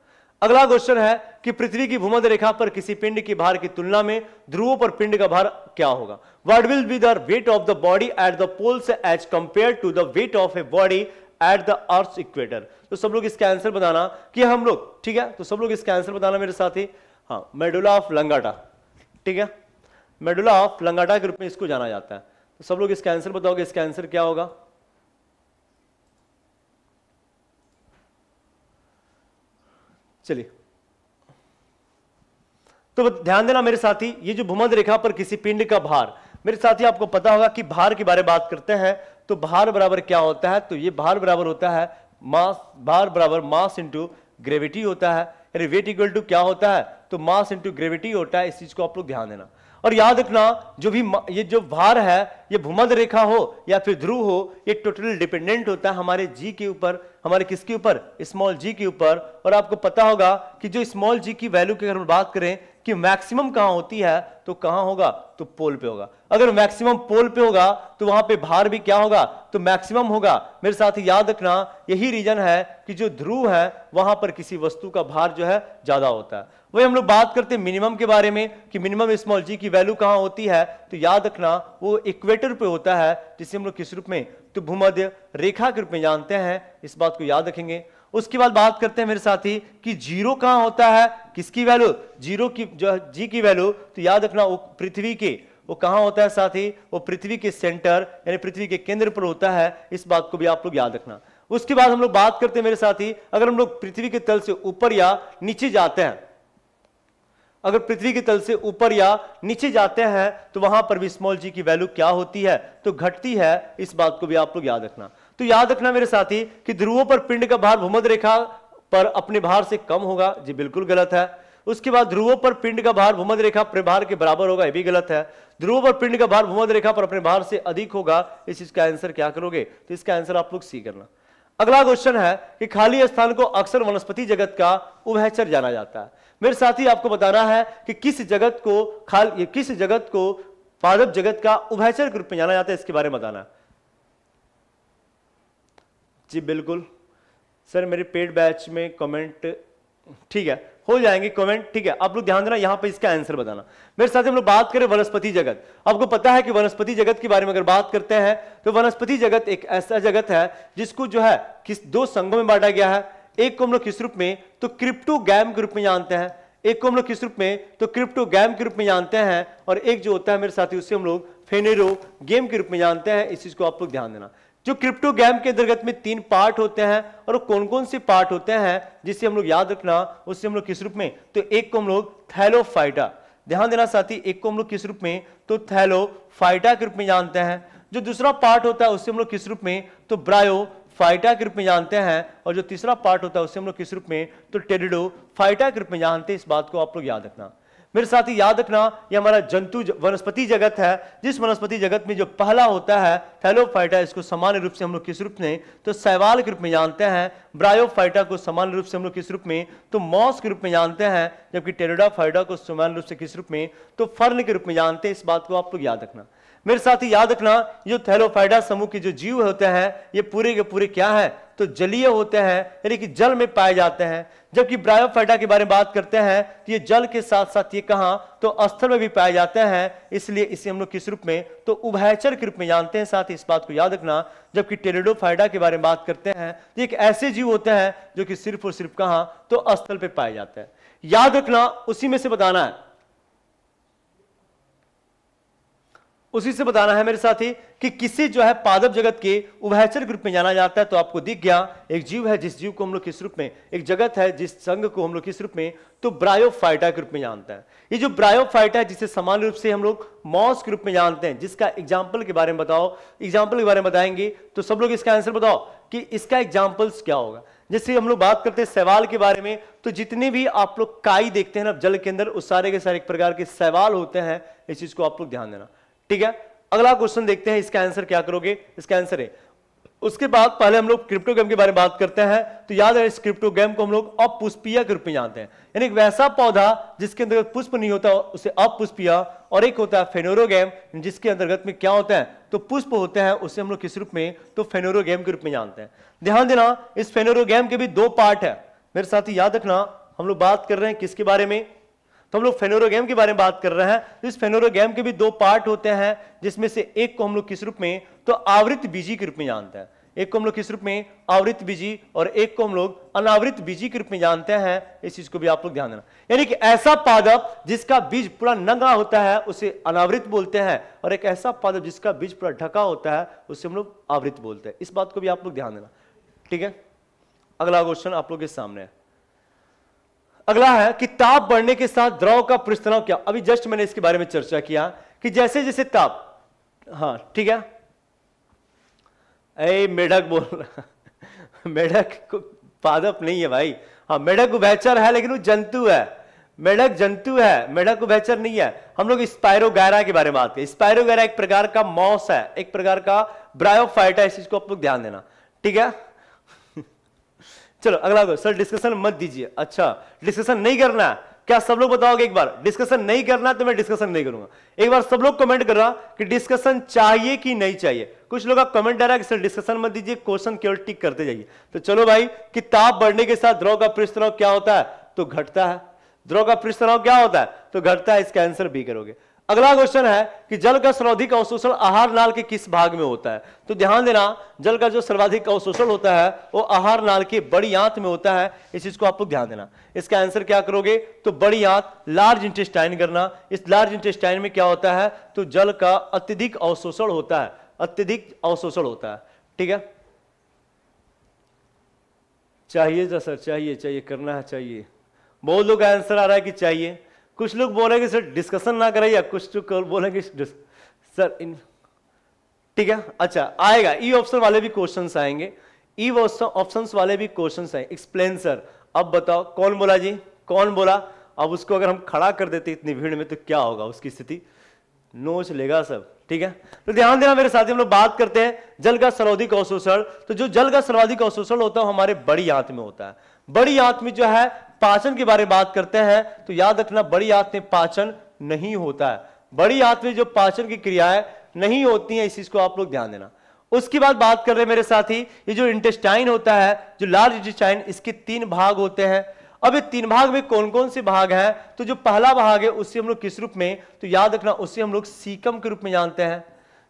अगला क्वेश्चन है कि पृथ्वी की भूमध्य रेखा पर किसी पिंड की भार की तुलना में ध्रुवों पर पिंड का भार क्या होगा what will be the weight of the body at the poles as compare to the weight of a body at the earth equator तो सब लोग इसका आंसर बताना कि हम लोग ठीक है तो सब लोग इसका आंसर बताना मेरे साथ ही हाँ मेडुला ऑफ लंगाटा ठीक है मेडुला ऑफ लंगाटा के रूप में इसको जाना जाता है तो सब लोग इसका आंसर बताओगे इसका आंसर क्या होगा चलिए तो ध्यान देना मेरे साथी ये जो भूमध रेखा पर किसी पिंड का भार मेरे साथ ही आपको पता होगा कि भार के बारे में बात करते हैं तो भार बराबर क्या होता है तो ये भार बराबर होता है मास भार बराबर मास इंटू ग्रेविटी होता है यानी वेट इक्वल टू क्या होता है तो मास इंटू ग्रेविटी होता है इस चीज को आप लोग ध्यान देना और याद रखना जो भी ये जो भार है ये भूमध रेखा हो या फिर ध्रुव हो ये टोटल डिपेंडेंट होता है हमारे जी के ऊपर हमारे किसके ऊपर स्मॉल जी के ऊपर और आपको पता होगा कि जो स्मॉल जी की वैल्यू की अगर हम बात करें कि मैक्सिमम कहां होती है तो कहां होगा तो पोल पे होगा अगर मैक्सिमम पोल पे होगा तो वहां पे भार भी क्या होगा तो मैक्सिमम होगा मेरे साथ याद रखना यही रीजन है कि जो ध्रुव है वहां पर किसी वस्तु का भार जो है ज्यादा होता है वही हम लोग बात करते हैं मिनिमम के बारे में कि मिनिमम स्मॉल जी की वैल्यू कहां होती है तो याद रखना वो इक्वेटर पे होता है जिसे हम लोग किस रूप में तो भूमध्य रेखा के रूप में जानते हैं इस बात को याद रखेंगे उसके बाद बात करते हैं मेरे साथी कि जीरो कहां होता है किसकी वैल्यू जीरो की जो जी की वैल्यू तो याद रखना पृथ्वी के वो कहां होता है साथी वो पृथ्वी के सेंटर यानी पृथ्वी के केंद्र पर होता है इस बात को भी आप लोग याद रखना उसके बाद हम लोग बात करते हैं मेरे साथी अगर हम लोग पृथ्वी के तल से ऊपर या नीचे जाते हैं अगर पृथ्वी के तल से ऊपर या नीचे जाते हैं तो वहां पर भी स्मॉल जी की वैल्यू क्या होती है तो घटती है इस बात को भी आप लोग याद रखना तो याद रखना मेरे साथी कि ध्रुवों पर पिंड का भार भूमध रेखा पर अपने भार से कम होगा जी बिल्कुल गलत है उसके बाद ध्रुवों पर पिंड का भार भूमध रेखा अपने भार के बराबर होगा यह भी गलत है ध्रुवों पर पिंड का भार भूमध रेखा पर अपने भार से अधिक होगा इस चीज का आंसर क्या करोगे तो इसका आंसर आप लोग सी करना अगला क्वेश्चन है कि खाली स्थान को अक्सर वनस्पति जगत का उभयचर जाना जाता है मेरे साथ ही आपको बताना है कि किस जगत को खाल किस जगत को पादप जगत का उभयचर के रूप में जाना जाता है इसके बारे में बताना है जी बिल्कुल सर मेरे पेड बैच में कमेंट ठीक है हो जाएंगे कमेंट ठीक है आप लोग ध्यान देना यहां पे इसका आंसर बताना मेरे साथ हम लोग बात करें वनस्पति जगत आपको पता है कि वनस्पति जगत के बारे में अगर बात करते हैं तो वनस्पति जगत एक ऐसा जगत है जिसको जो है किस दो संघों में बांटा गया है एक को हम लोग किस रूप में तो क्रिप्टो गैम के रूप में जानते हैं एक को हम लोग किस रूप में तो क्रिप्टो गैम के रूप में जानते हैं और एक जो होता है मेरे साथी उससे हम लोग फेनेरो गेम के रूप में जानते हैं इस चीज को आप लोग ध्यान देना जो क्रिप्टो गैम के अंतर्गत में तीन पार्ट होते हैं और कौन कौन से पार्ट होते हैं जिसे हम लोग याद रखना उससे हम लोग किस रूप में तो एक को हम लोग फाइटा ध्यान देना साथी एक को हम लोग किस रूप में तो फाइटा के रूप में जानते हैं जो दूसरा पार्ट होता है उससे हम लोग किस रूप में तो ब्रायो फाइटा के रूप में जानते हैं और जो तीसरा पार्ट होता है उससे हम लोग किस रूप में तो टेरिडो फाइटा के रूप में जानते हैं इस बात को आप लोग याद रखना मेरे साथ ही याद रखना ये हमारा जंतु वनस्पति जगत है जिस वनस्पति जगत में जो पहला होता है थैलोफाइटा इसको सामान्य रूप से हम लोग किस रूप में तो सैवाल के रूप में जानते हैं ब्रायोफाइटा को सामान्य रूप से हम लोग किस रूप में तो मॉस के रूप में जानते हैं जबकि टेरोडाफाइटा को सामान्य रूप से किस रूप में तो फर्न के रूप में जानते हैं इस बात को आप लोग याद रखना मेरे साथ ही याद रखना जो थैलोफाइडा समूह के जो जीव होते हैं ये पूरे के पूरे क्या है तो जलीय होते हैं यानी कि जल में पाए जाते हैं जबकि ब्रायोफाइडा के बारे में बात करते हैं तो ये जल के साथ साथ ये कहा तो स्थल में भी पाए जाते हैं इसलिए इसे हम लोग किस रूप में तो उभयचर के रूप में जानते हैं साथ ही इस बात को याद रखना जबकि टेरेडोफाइडा के बारे में बात करते हैं तो एक ऐसे जीव होते हैं जो कि सिर्फ और सिर्फ कहा तो स्थल पे पाए जाते हैं याद रखना उसी में से बताना है उसी से बताना है मेरे साथी कि किसी जो है पादप जगत के उभयचर ग्रुप में जाना जाता है तो आपको दिख गया एक जीव है जिस जीव को हम लोग किस रूप में एक जगत है जिस संघ को हम लोग किस रूप में तो ब्रायोफाइटा के रूप में जानते हैं ये जो ब्रायोफाइटा है जिसे सामान्य रूप से हम लोग मॉस के रूप में जानते हैं जिसका एग्जाम्पल के बारे में बताओ एग्जाम्पल के बारे में बताएंगे तो सब लोग इसका आंसर बताओ कि इसका एग्जाम्पल्स क्या होगा जैसे हम लोग बात करते हैं सवाल के बारे में तो जितने भी आप लोग काई देखते हैं ना जल के अंदर उस सारे के सारे एक प्रकार के सवाल होते हैं इस चीज को आप लोग ध्यान देना ठीक है अगला क्वेश्चन देखते हैं इसका आंसर क्या करोगे इसका आंसर है उसके बाद पहले हम लोग क्रिप्टो गेम के बारे में बात करते हैं तो याद है इस क्रिप्टो गेम को हम लोग अपुष्पिया के रूप में जानते हैं यानी वैसा पौधा जिसके अंतर्गत पुष्प नहीं होता उसे अपुष्पिया और एक होता है फेनोरो गेम जिसके अंतर्गत में क्या होता है तो पुष्प होते हैं उसे हम लोग किस रूप में तो फेनोरो गेम के रूप में जानते हैं ध्यान देना इस फेनोरो गेम के भी दो पार्ट है मेरे साथ याद रखना हम लोग बात कर रहे हैं किसके बारे में तो हम लोग फेनोरोगेम के बारे में बात कर रहे हैं तो इस फेनोरोगेम के भी दो पार्ट होते हैं जिसमें से एक को हम लोग किस रूप में तो आवृत बीजी के रूप में जानते हैं एक को हम लोग किस रूप में आवृत बीजी और एक को हम लोग अनावृत बीजी के रूप में जानते हैं इस चीज को भी आप लोग ध्यान देना यानी कि ऐसा पादप जिसका बीज पूरा नंगा होता है उसे अनावृत बोलते हैं और एक ऐसा पादप जिसका बीज पूरा ढका होता है उसे हम लोग आवृत बोलते हैं इस बात को भी आप लोग ध्यान देना ठीक है अगला क्वेश्चन आप लोग के सामने है अगला है कि ताप बढ़ने के साथ द्रव का पृष्ठ क्या अभी जस्ट मैंने इसके बारे में चर्चा किया कि जैसे जैसे ताप हाँ ठीक है ऐ मेढक बोल रहा *laughs* मेढक को पादप नहीं है भाई हाँ मेढक उभैचर है लेकिन वो जंतु है मेढक जंतु है मेढक उभैचर नहीं है हम लोग स्पायरोगैरा के बारे में बात करें स्पायरोगैरा एक प्रकार का मॉस है एक प्रकार का ब्रायोफाइटा इस चीज को आप लोग ध्यान देना ठीक है चलो अगला सर डिस्कशन मत दीजिए अच्छा डिस्कशन नहीं करना क्या सब लोग बताओगे एक बार डिस्कशन नहीं करना तो मैं डिस्कशन नहीं करूंगा एक बार सब लोग कमेंट कर रहा कि डिस्कशन चाहिए कि नहीं चाहिए कुछ लोग आप कमेंट डाल रहा है कि सर डिस्कशन मत दीजिए क्वेश्चन केवल टिक करते जाइए तो चलो भाई कि ताप बढ़ने के साथ द्रव का पृष्ठ क्या होता है तो घटता है द्रव का पृष्ठ क्या होता है तो घटता है इसका आंसर भी करोगे अगला क्वेश्चन है कि जल का सर्वाधिक अवशोषण आहार नाल के किस भाग में होता है तो ध्यान देना जल का जो सर्वाधिक अवशोषण होता है वो आहार नाल के बड़ी आंत में होता है इस चीज को आप लोग ध्यान देना इसका आंसर क्या करोगे तो बड़ी आंत लार्ज इंटेस्टाइन करना इस लार्ज इंटेस्टाइन में क्या होता है तो जल का अत्यधिक अवशोषण होता है अत्यधिक अवशोषण होता है ठीक है चाहिए तो सर चाहिए चाहिए करना है चाहिए बहुत लोग का आंसर आ रहा है कि चाहिए कुछ लोग बोलेंगे सर डिस्कशन ना या कुछ लोग बोलेंगे सर इन ठीक है अच्छा आएगा ई e ऑप्शन वाले भी क्वेश्चन आएंगे ई e ऑप्शन वाले भी क्वेश्चन आएंगे एक्सप्लेन सर अब बताओ कौन बोला जी कौन बोला अब उसको अगर हम खड़ा कर देते इतनी भीड़ में तो क्या होगा उसकी स्थिति नोच लेगा सब ठीक है तो ध्यान देना मेरे साथी हम लोग बात करते हैं जल का सर्वाधिक अवशोषण तो जो जल का सर्वाधिक अवशोषण होता है हमारे बड़ी आंत में होता है बड़ी आंत में जो है पाचन के बारे में बात करते हैं तो याद रखना बड़ी आंत में पाचन नहीं होता है बड़ी आंत में जो पाचन की क्रियाएं नहीं होती है इस चीज को आप लोग ध्यान देना उसके बाद बात कर रहे हैं मेरे ही ये जो इंटेस्टाइन होता है जो लार्ज इंटेस्टाइन इसके तीन भाग होते हैं अब ये तीन भाग में कौन कौन से भाग हैं तो जो पहला भाग है उससे हम लोग किस रूप में तो याद रखना उससे हम लोग सीकम के रूप में जानते हैं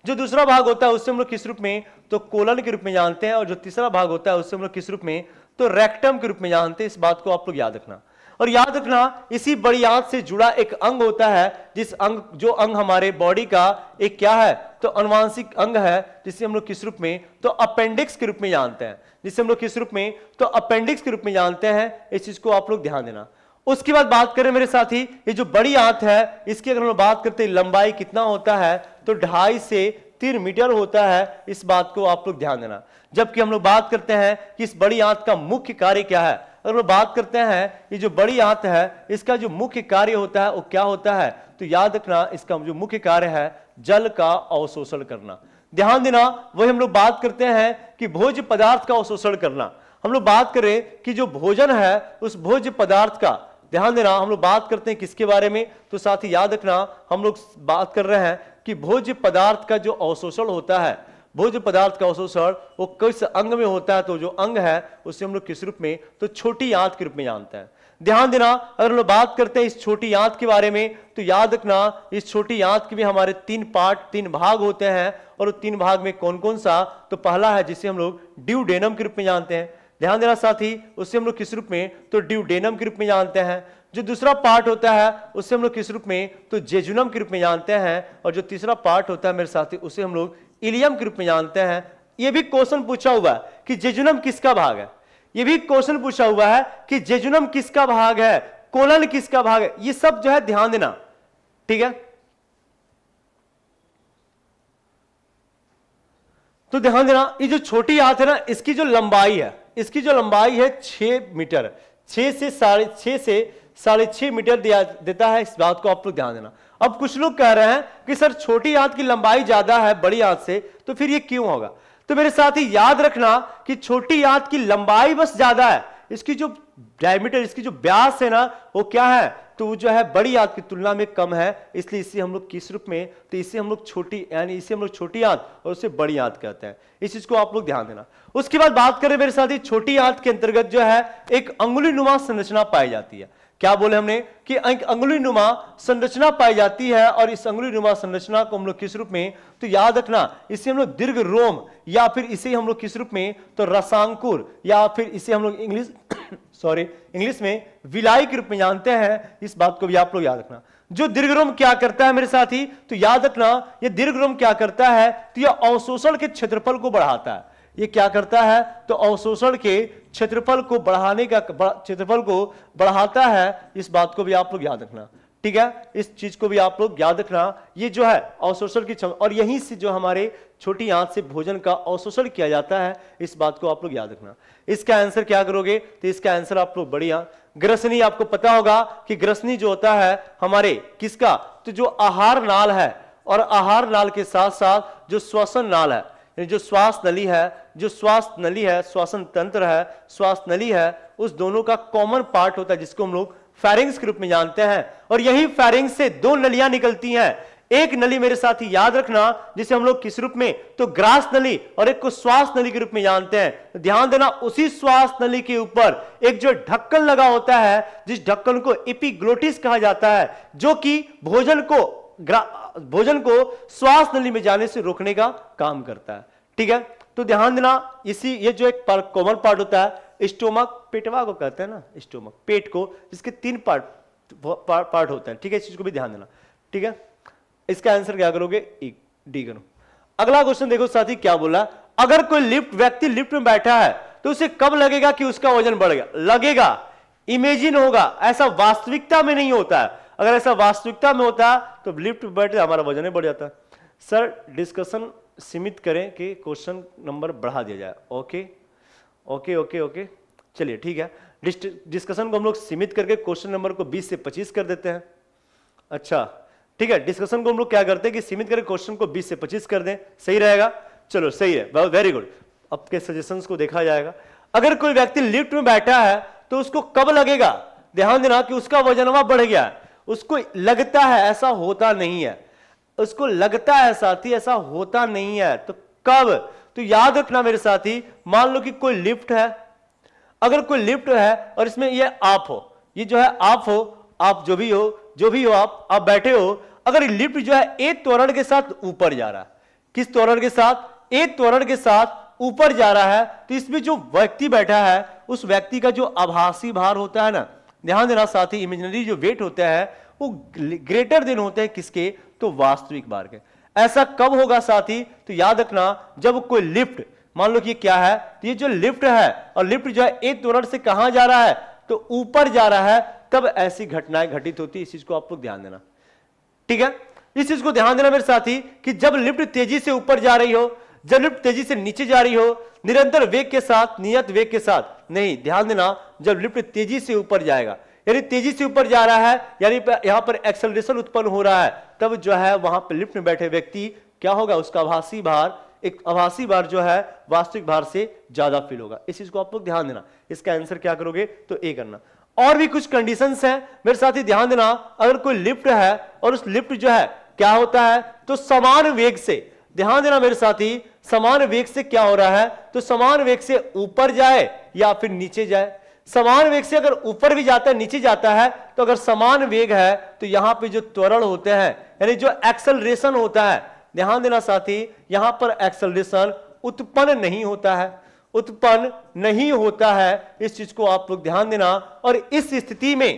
जो दूसरा भाग होता है उससे हम लोग किस रूप में तो कोलन के रूप में जानते हैं और जो तीसरा भाग होता है उससे हम लोग किस रूप में तो रेक्टम के रूप में जानते हैं इस बात को आप लोग याद रखना और याद रखना इसी बड़ी आंत से जुड़ा एक अंग होता है जिस अंग जो अंग हमारे बॉडी का एक क्या है तो अनुवांशिक अंग है जिसे हम लोग किस रूप में तो अपेंडिक्स के रूप में जानते हैं जिसे हम लोग किस रूप में तो अपेंडिक्स के रूप में जानते हैं इस चीज को आप लोग ध्यान देना उसके बाद बात करें मेरे साथी ये जो बड़ी आंत है इसकी अगर हम बात करते हैं लंबाई कितना होता है तो ढाई से तीन मीटर होता है इस बात को आप लोग ध्यान देना जबकि हम लोग बात करते हैं कि इस बड़ी आंत का मुख्य कार्य क्या है अगर हम बात करते हैं ये जो बड़ी आंत है इसका जो मुख्य कार्य होता है वो क्या होता है तो याद रखना इसका जो मुख्य कार्य है जल का अवशोषण करना ध्यान देना वही हम लोग बात करते हैं कि भोज्य पदार्थ का अवशोषण करना हम लोग बात करें कि जो भोजन है उस भोज्य पदार्थ का ध्यान देना हम लोग बात करते हैं किसके बारे में तो साथ ही याद रखना हम लोग बात कर रहे हैं कि भोज्य पदार्थ का जो अवशोषण होता है भोज्य पदार्थ का अवशोषण वो किस अंग में होता है तो जो अंग है उसे हम लोग किस रूप में तो छोटी याद के रूप में जानते हैं ध्यान देना अगर हम लोग बात करते हैं इस छोटी याद के बारे में तो याद रखना इस छोटी याद के भी हमारे तीन पार्ट तीन भाग होते हैं और तीन भाग में कौन कौन सा तो पहला है जिसे हम लोग ड्यूडेनम के रूप में जानते हैं ध्यान देना साथ ही उससे हम लोग किस रूप में तो ड्यूडेनम के रूप में जानते हैं जो दूसरा पार्ट होता है उसे हम लोग किस रूप में तो जेजुनम के रूप में जानते हैं और जो तीसरा पार्ट होता है मेरे साथी उसे हम लोग इलियम के रूप में जानते हैं यह भी क्वेश्चन पूछा हुआ है कि जेजुनम किसका भाग है यह भी क्वेश्चन पूछा हुआ है कि जेजुनम किसका भाग है कोलन किसका भाग है ये सब जो है ध्यान देना ठीक है तो ध्यान देना ये जो छोटी हाथ है ना इसकी जो लंबाई है इसकी जो लंबाई है छह मीटर छह से साढ़े छह से साढ़े छह मीटर दिया देता है इस बात को आप लोग ध्यान देना अब कुछ लोग कह रहे हैं कि सर छोटी आंत की लंबाई ज्यादा है बड़ी आंत से तो फिर ये क्यों होगा तो मेरे साथ ही याद रखना कि छोटी आंत की लंबाई बस ज्यादा है इसकी जो डायमीटर इसकी जो ब्यास है ना वो क्या है तो वो जो है बड़ी आंत की तुलना में कम है इसलिए इसे हम लोग किस रूप में तो इसे हम लोग छोटी यानी इसे हम लोग छोटी आंत और उसे बड़ी आंत कहते हैं इस चीज को आप लोग ध्यान देना उसके बाद बात करें मेरे साथ ही छोटी आंत के अंतर्गत जो है एक अंगुली नुमा संरचना पाई जाती है क्या बोले हमने कि अंगुली नुमा संरचना पाई जाती है और इस अंगुली नुमा संरचना को हम लोग किस रूप में तो याद रखना इसे हम लोग दीर्घ रोम या फिर इसे हम लोग किस रूप में तो रसांकुर या फिर इसे हम लोग इंग्लिश सॉरी *coughs* इंग्लिश में विलाई के रूप में जानते हैं इस बात को भी आप लोग याद रखना जो दीर्घ रोम क्या करता है मेरे साथी तो याद रखना यह दीर्घ रोम क्या करता है तो यह अवशोषण के क्षेत्रफल को बढ़ाता है ये क्या करता है तो अवशोषण के क्षेत्रफल को बढ़ाने का क्षेत्रफल को बढ़ाता है इस बात को भी आप लोग याद रखना ठीक है इस चीज को भी आप लोग याद रखना ये जो है अवशोषण की क्षमता और यहीं से जो हमारे छोटी आंत से भोजन का अवशोषण किया जाता है इस बात को आप लोग याद रखना इसका आंसर क्या करोगे तो इसका आंसर आप लोग बढ़िया ग्रसनी आपको पता होगा कि ग्रसनी जो होता है हमारे किसका तो जो आहार नाल है और आहार नाल के साथ साथ जो श्वसन नाल है जो श्वास नली है जो श्वास नली है श्वासन तंत्र है श्वास नली है उस दोनों का कॉमन पार्ट होता है जिसको हम लोग फेरिंग्स के रूप में जानते हैं और यही फैरिंग से दो नलियां निकलती हैं एक नली मेरे साथ ही याद रखना जिसे हम लोग किस रूप में तो ग्रास नली और एक को श्वास नली के रूप में जानते हैं तो ध्यान देना उसी श्वास नली के ऊपर एक जो ढक्कन लगा होता है जिस ढक्कन को इपिग्लोटिस कहा जाता है जो कि भोजन को भोजन को श्वास नली में जाने से रोकने का काम करता है ठीक है तो ध्यान देना इसी ये जो एक पार्ट कॉमन पार्ट होता है स्टोमक पेटवा को कहते हैं ना स्टोमक पेट को जिसके तीन पार्ट पार्ट, पार्ट होते हैं ठीक है इस चीज को भी ध्यान देना ठीक है इसका आंसर क्या करोगे डी करो अगला क्वेश्चन देखो साथी क्या बोला अगर कोई लिफ्ट व्यक्ति लिफ्ट में बैठा है तो उसे कब लगेगा कि उसका वजन बढ़ गया लगेगा इमेजिन होगा ऐसा वास्तविकता में नहीं होता है अगर ऐसा वास्तविकता में होता तो लिफ्ट में हमारा वजन ही बढ़ जाता सर डिस्कशन सीमित करें कि क्वेश्चन नंबर बढ़ा दिया जाए ओके ओके ओके ओके चलिए ठीक है डिस्कशन को हम लोग सीमित करके क्वेश्चन नंबर को 20 से 25 कर देते हैं अच्छा ठीक है डिस्कशन को हम लोग क्या करते हैं कि सीमित करके क्वेश्चन को 20 से 25 कर दें सही रहेगा चलो सही है वेरी गुड आपके सजेशन को देखा जाएगा अगर कोई व्यक्ति लिफ्ट में बैठा है तो उसको कब लगेगा ध्यान देना कि उसका वजन वहां बढ़ गया है उसको लगता है ऐसा होता नहीं है उसको लगता है साथी ऐसा होता नहीं है तो कब तो याद रखना मेरे साथी मान लो कि कोई लिफ्ट है अगर कोई लिफ्ट है और इसमें ये आप हो ये जो है आप हो आप जो भी हो जो भी हो आप आप बैठे हो अगर लिफ्ट जो है एक त्वरण के साथ ऊपर जा रहा है किस त्वरण के साथ एक त्वरण के साथ ऊपर जा रहा है तो इसमें जो व्यक्ति बैठा है उस व्यक्ति का जो आभासी भार होता है ना ध्यान देना साथ ही इमेजनरी जो वेट होता है वो ग्रेटर देन होते हैं किसके तो वास्तविक बार के ऐसा कब होगा साथी तो याद रखना जब कोई लिफ्ट मान लो कि क्या है तो ये जो लिफ्ट है और लिफ्ट जो है एक त्वरण से कहां जा रहा है तो ऊपर जा रहा है तब ऐसी घटनाएं घटित होती है इस चीज को आप लोग ध्यान देना ठीक है इस चीज को ध्यान देना मेरे साथी कि जब लिफ्ट तेजी से ऊपर जा रही हो जब लिफ्ट तेजी से नीचे जा रही हो निरंतर वेग के साथ नियत वेग के साथ नहीं ध्यान देना जब लिफ्ट तेजी से ऊपर जाएगा यानी तेजी से ऊपर जा रहा है यानी यहां पर एक्सेलरेशन उत्पन्न हो रहा है तब जो है वहां पर लिफ्ट में बैठे व्यक्ति क्या होगा उसका आभासी भार एक आभासी भार जो है वास्तविक भार से ज्यादा फील होगा इस चीज को आप लोग ध्यान देना इसका आंसर क्या करोगे तो ए करना और भी कुछ कंडीशन है मेरे साथ ही ध्यान देना अगर कोई लिफ्ट है और उस लिफ्ट जो है क्या होता है तो समान वेग से ध्यान देना मेरे साथी समान वेग से क्या हो रहा है तो समान वेग से ऊपर जाए या फिर नीचे जाए समान वेग से अगर ऊपर भी जाता है नीचे जाता है तो अगर समान वेग है तो यहां पे जो त्वरण होते हैं यानी जो एक्सलरेशन होता है ध्यान देना साथी यहां पर एक्सलरेशन उत्पन्न नहीं होता है उत्पन्न नहीं होता है इस चीज को आप लोग ध्यान देना और इस स्थिति में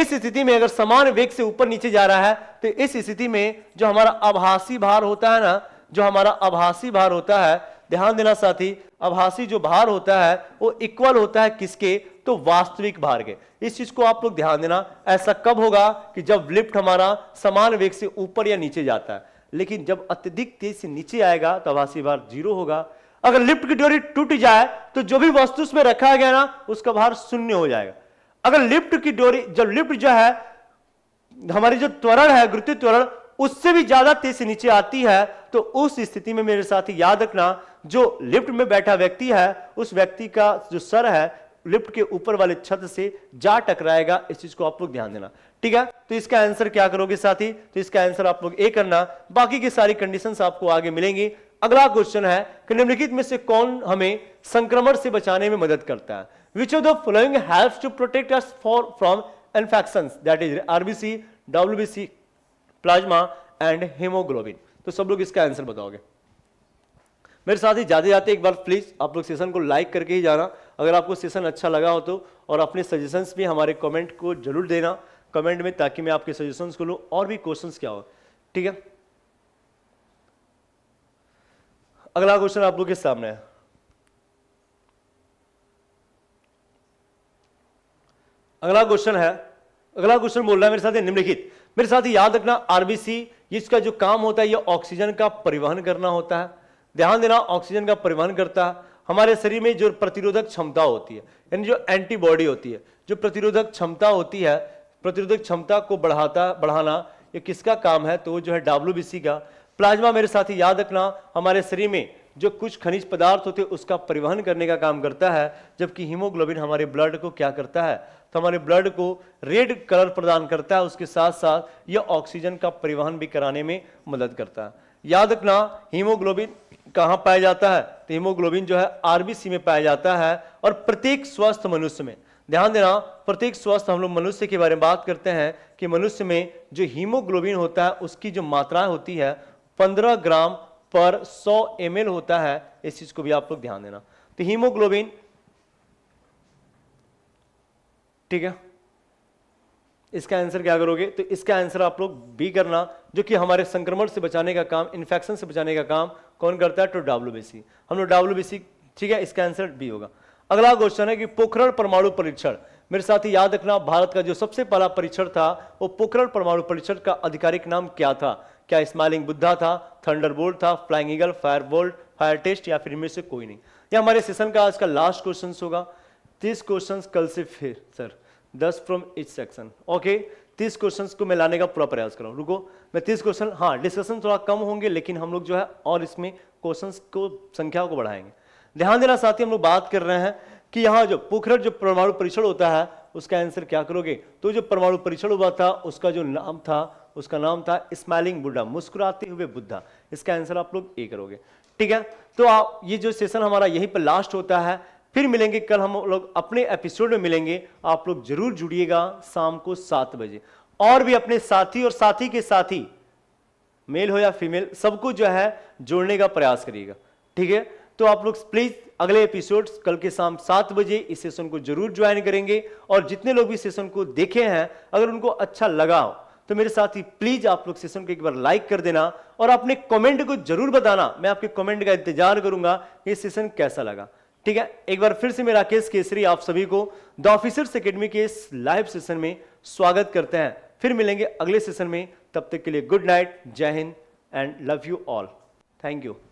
इस स्थिति में अगर समान वेग से ऊपर नीचे जा रहा है तो इस स्थिति में जो हमारा आभासी भार होता है ना जो हमारा आभासी भार होता है ध्यान देना साथी आभासी जो भार होता है वो इक्वल होता है किसके तो वास्तविक भार के इस चीज को आप लोग ध्यान देना ऐसा कब होगा कि जब लिफ्ट हमारा समान वेग से ऊपर या नीचे जाता है लेकिन जब अत्यधिक तेज से नीचे आएगा तो आभासी भार जीरो होगा अगर लिफ्ट की डोरी टूट जाए तो जो भी वस्तु उसमें रखा गया ना उसका भार शून्य हो जाएगा अगर लिफ्ट की डोरी जब लिफ्ट जो है हमारी जो त्वरण है गुरुत्व त्वरण उससे भी ज्यादा तेज से नीचे आती है तो उस स्थिति में मेरे साथी याद रखना जो लिफ्ट में बैठा व्यक्ति है उस व्यक्ति का जो सर है लिफ्ट के ऊपर वाले छत से जा टकराएगा इस चीज को आप लोग ध्यान देना ठीक है तो इसका आंसर क्या करोगे साथी तो इसका आंसर आप लोग ए करना बाकी की सारी कंडीशन आपको आगे मिलेंगी अगला क्वेश्चन है कि निम्नलिखित में से कौन हमें संक्रमण से बचाने में मदद करता है which of the following help to protect us for from infection that is RBC WBC plasma and haemoglobin तो सब लोग इसका आंसर बताओगे मेरे साथ ही जाते जाते एक बार प्लीज़ आप लोग सेशन को लाइक करके ही जाना अगर आपको सेशन अच्छा लगा हो तो और अपने सजेशंस भी हमारे कमेंट को जरूर देना कमेंट में ताकि मैं आपके सजेशंस को लूँ और भी क्वेश्चंस क्या हो ठीक है अगला क्वेश्चन आप लोग के सामने है अगला क्वेश्चन है अगला क्वेश्चन बोल रहा है मेरे साथ निम्नलिखित मेरे साथ ही याद रखना आरबीसी इसका जो काम होता है ये ऑक्सीजन का परिवहन करना होता है ध्यान देना ऑक्सीजन का परिवहन करता है हमारे शरीर में जो प्रतिरोधक क्षमता होती है यानी जो एंटीबॉडी होती है जो प्रतिरोधक क्षमता होती है प्रतिरोधक क्षमता को बढ़ाता बढ़ाना ये किसका काम है तो जो है डब्ल्यू का प्लाज्मा मेरे साथ ही याद रखना हमारे शरीर में जो कुछ खनिज पदार्थ होते हैं उसका परिवहन करने का काम करता है जबकि हीमोग्लोबिन हमारे ब्लड को क्या करता है तो हमारे ब्लड को रेड कलर प्रदान करता है उसके साथ साथ यह ऑक्सीजन का परिवहन भी कराने में मदद करता है याद रखना हीमोग्लोबिन कहाँ पाया जाता है तो हीमोग्लोबिन जो है आरबीसी में पाया जाता है और प्रत्येक स्वस्थ मनुष्य में ध्यान देना प्रत्येक स्वस्थ हम लोग मनुष्य के बारे में बात करते हैं कि मनुष्य में जो हीमोग्लोबिन होता है उसकी जो मात्रा होती है 15 ग्राम पर 100 एम होता है इस चीज को भी आप लोग ध्यान देना तो हीमोग्लोबिन ठीक है इसका आंसर क्या करोगे तो इसका आंसर आप लोग बी करना जो कि हमारे संक्रमण से बचाने का काम इन्फेक्शन से बचाने का काम कौन करता है तो डब्ल्यू हम लोग डब्ल्यू ठीक है इसका आंसर बी होगा अगला क्वेश्चन है कि पोखरण परमाणु परीक्षण मेरे साथ ही याद रखना भारत का जो सबसे पहला परीक्षण था वो पोखरण परमाणु परीक्षण का आधिकारिक नाम क्या था क्या स्माइलिंग बुद्धा था थंडरबोल्ट था flying eagle fire bolt fire test या फिर इनमें से कोई नहीं यह हमारे सेशन का आज का लास्ट क्वेश्चन होगा तीस क्वेश्चन कल से फिर सर दस फ्रॉम इच सेक्शन ओके तीस क्वेश्चन को मैं लाने का पूरा प्रयास कर रहा हूँ रुको मैं तीस क्वेश्चन हाँ डिस्कशन थोड़ा कम होंगे लेकिन हम लोग जो है और इसमें क्वेश्चन को संख्या को बढ़ाएंगे ध्यान देना साथ ही हम लोग बात कर रहे हैं कि यहाँ जो पोखरट जो परमाणु परीक्षण होता है उसका आंसर क्या करोगे तो जो परमाणु परीक्षण हुआ था उसका जो नाम था उसका नाम था स्माइलिंग बुद्धा मुस्कुराते हुए बुद्धा इसका आंसर आप लोग ए करोगे ठीक है तो आप ये जो सेशन हमारा यहीं पर लास्ट होता है फिर मिलेंगे कल हम लोग अपने एपिसोड में मिलेंगे आप लोग जरूर जुड़िएगा शाम को सात बजे और भी अपने साथी और साथी के साथी मेल हो या फीमेल सबको जो है जोड़ने का प्रयास करिएगा ठीक है तो आप लोग प्लीज अगले एपिसोड कल के शाम सात बजे इस सेशन को जरूर ज्वाइन करेंगे और जितने लोग भी सेशन को देखे हैं अगर उनको अच्छा लगा हो तो मेरे साथ ही प्लीज आप लोग सेशन को एक बार लाइक कर देना और अपने कमेंट को जरूर बताना मैं आपके कमेंट का इंतजार करूंगा ये सेशन कैसा लगा ठीक है एक बार फिर से मेरा राकेश केसरी आप सभी को द ऑफिसर्स अकेडमी के इस लाइव सेशन में स्वागत करते हैं फिर मिलेंगे अगले सेशन में तब तक के लिए गुड नाइट जय हिंद and love you all thank you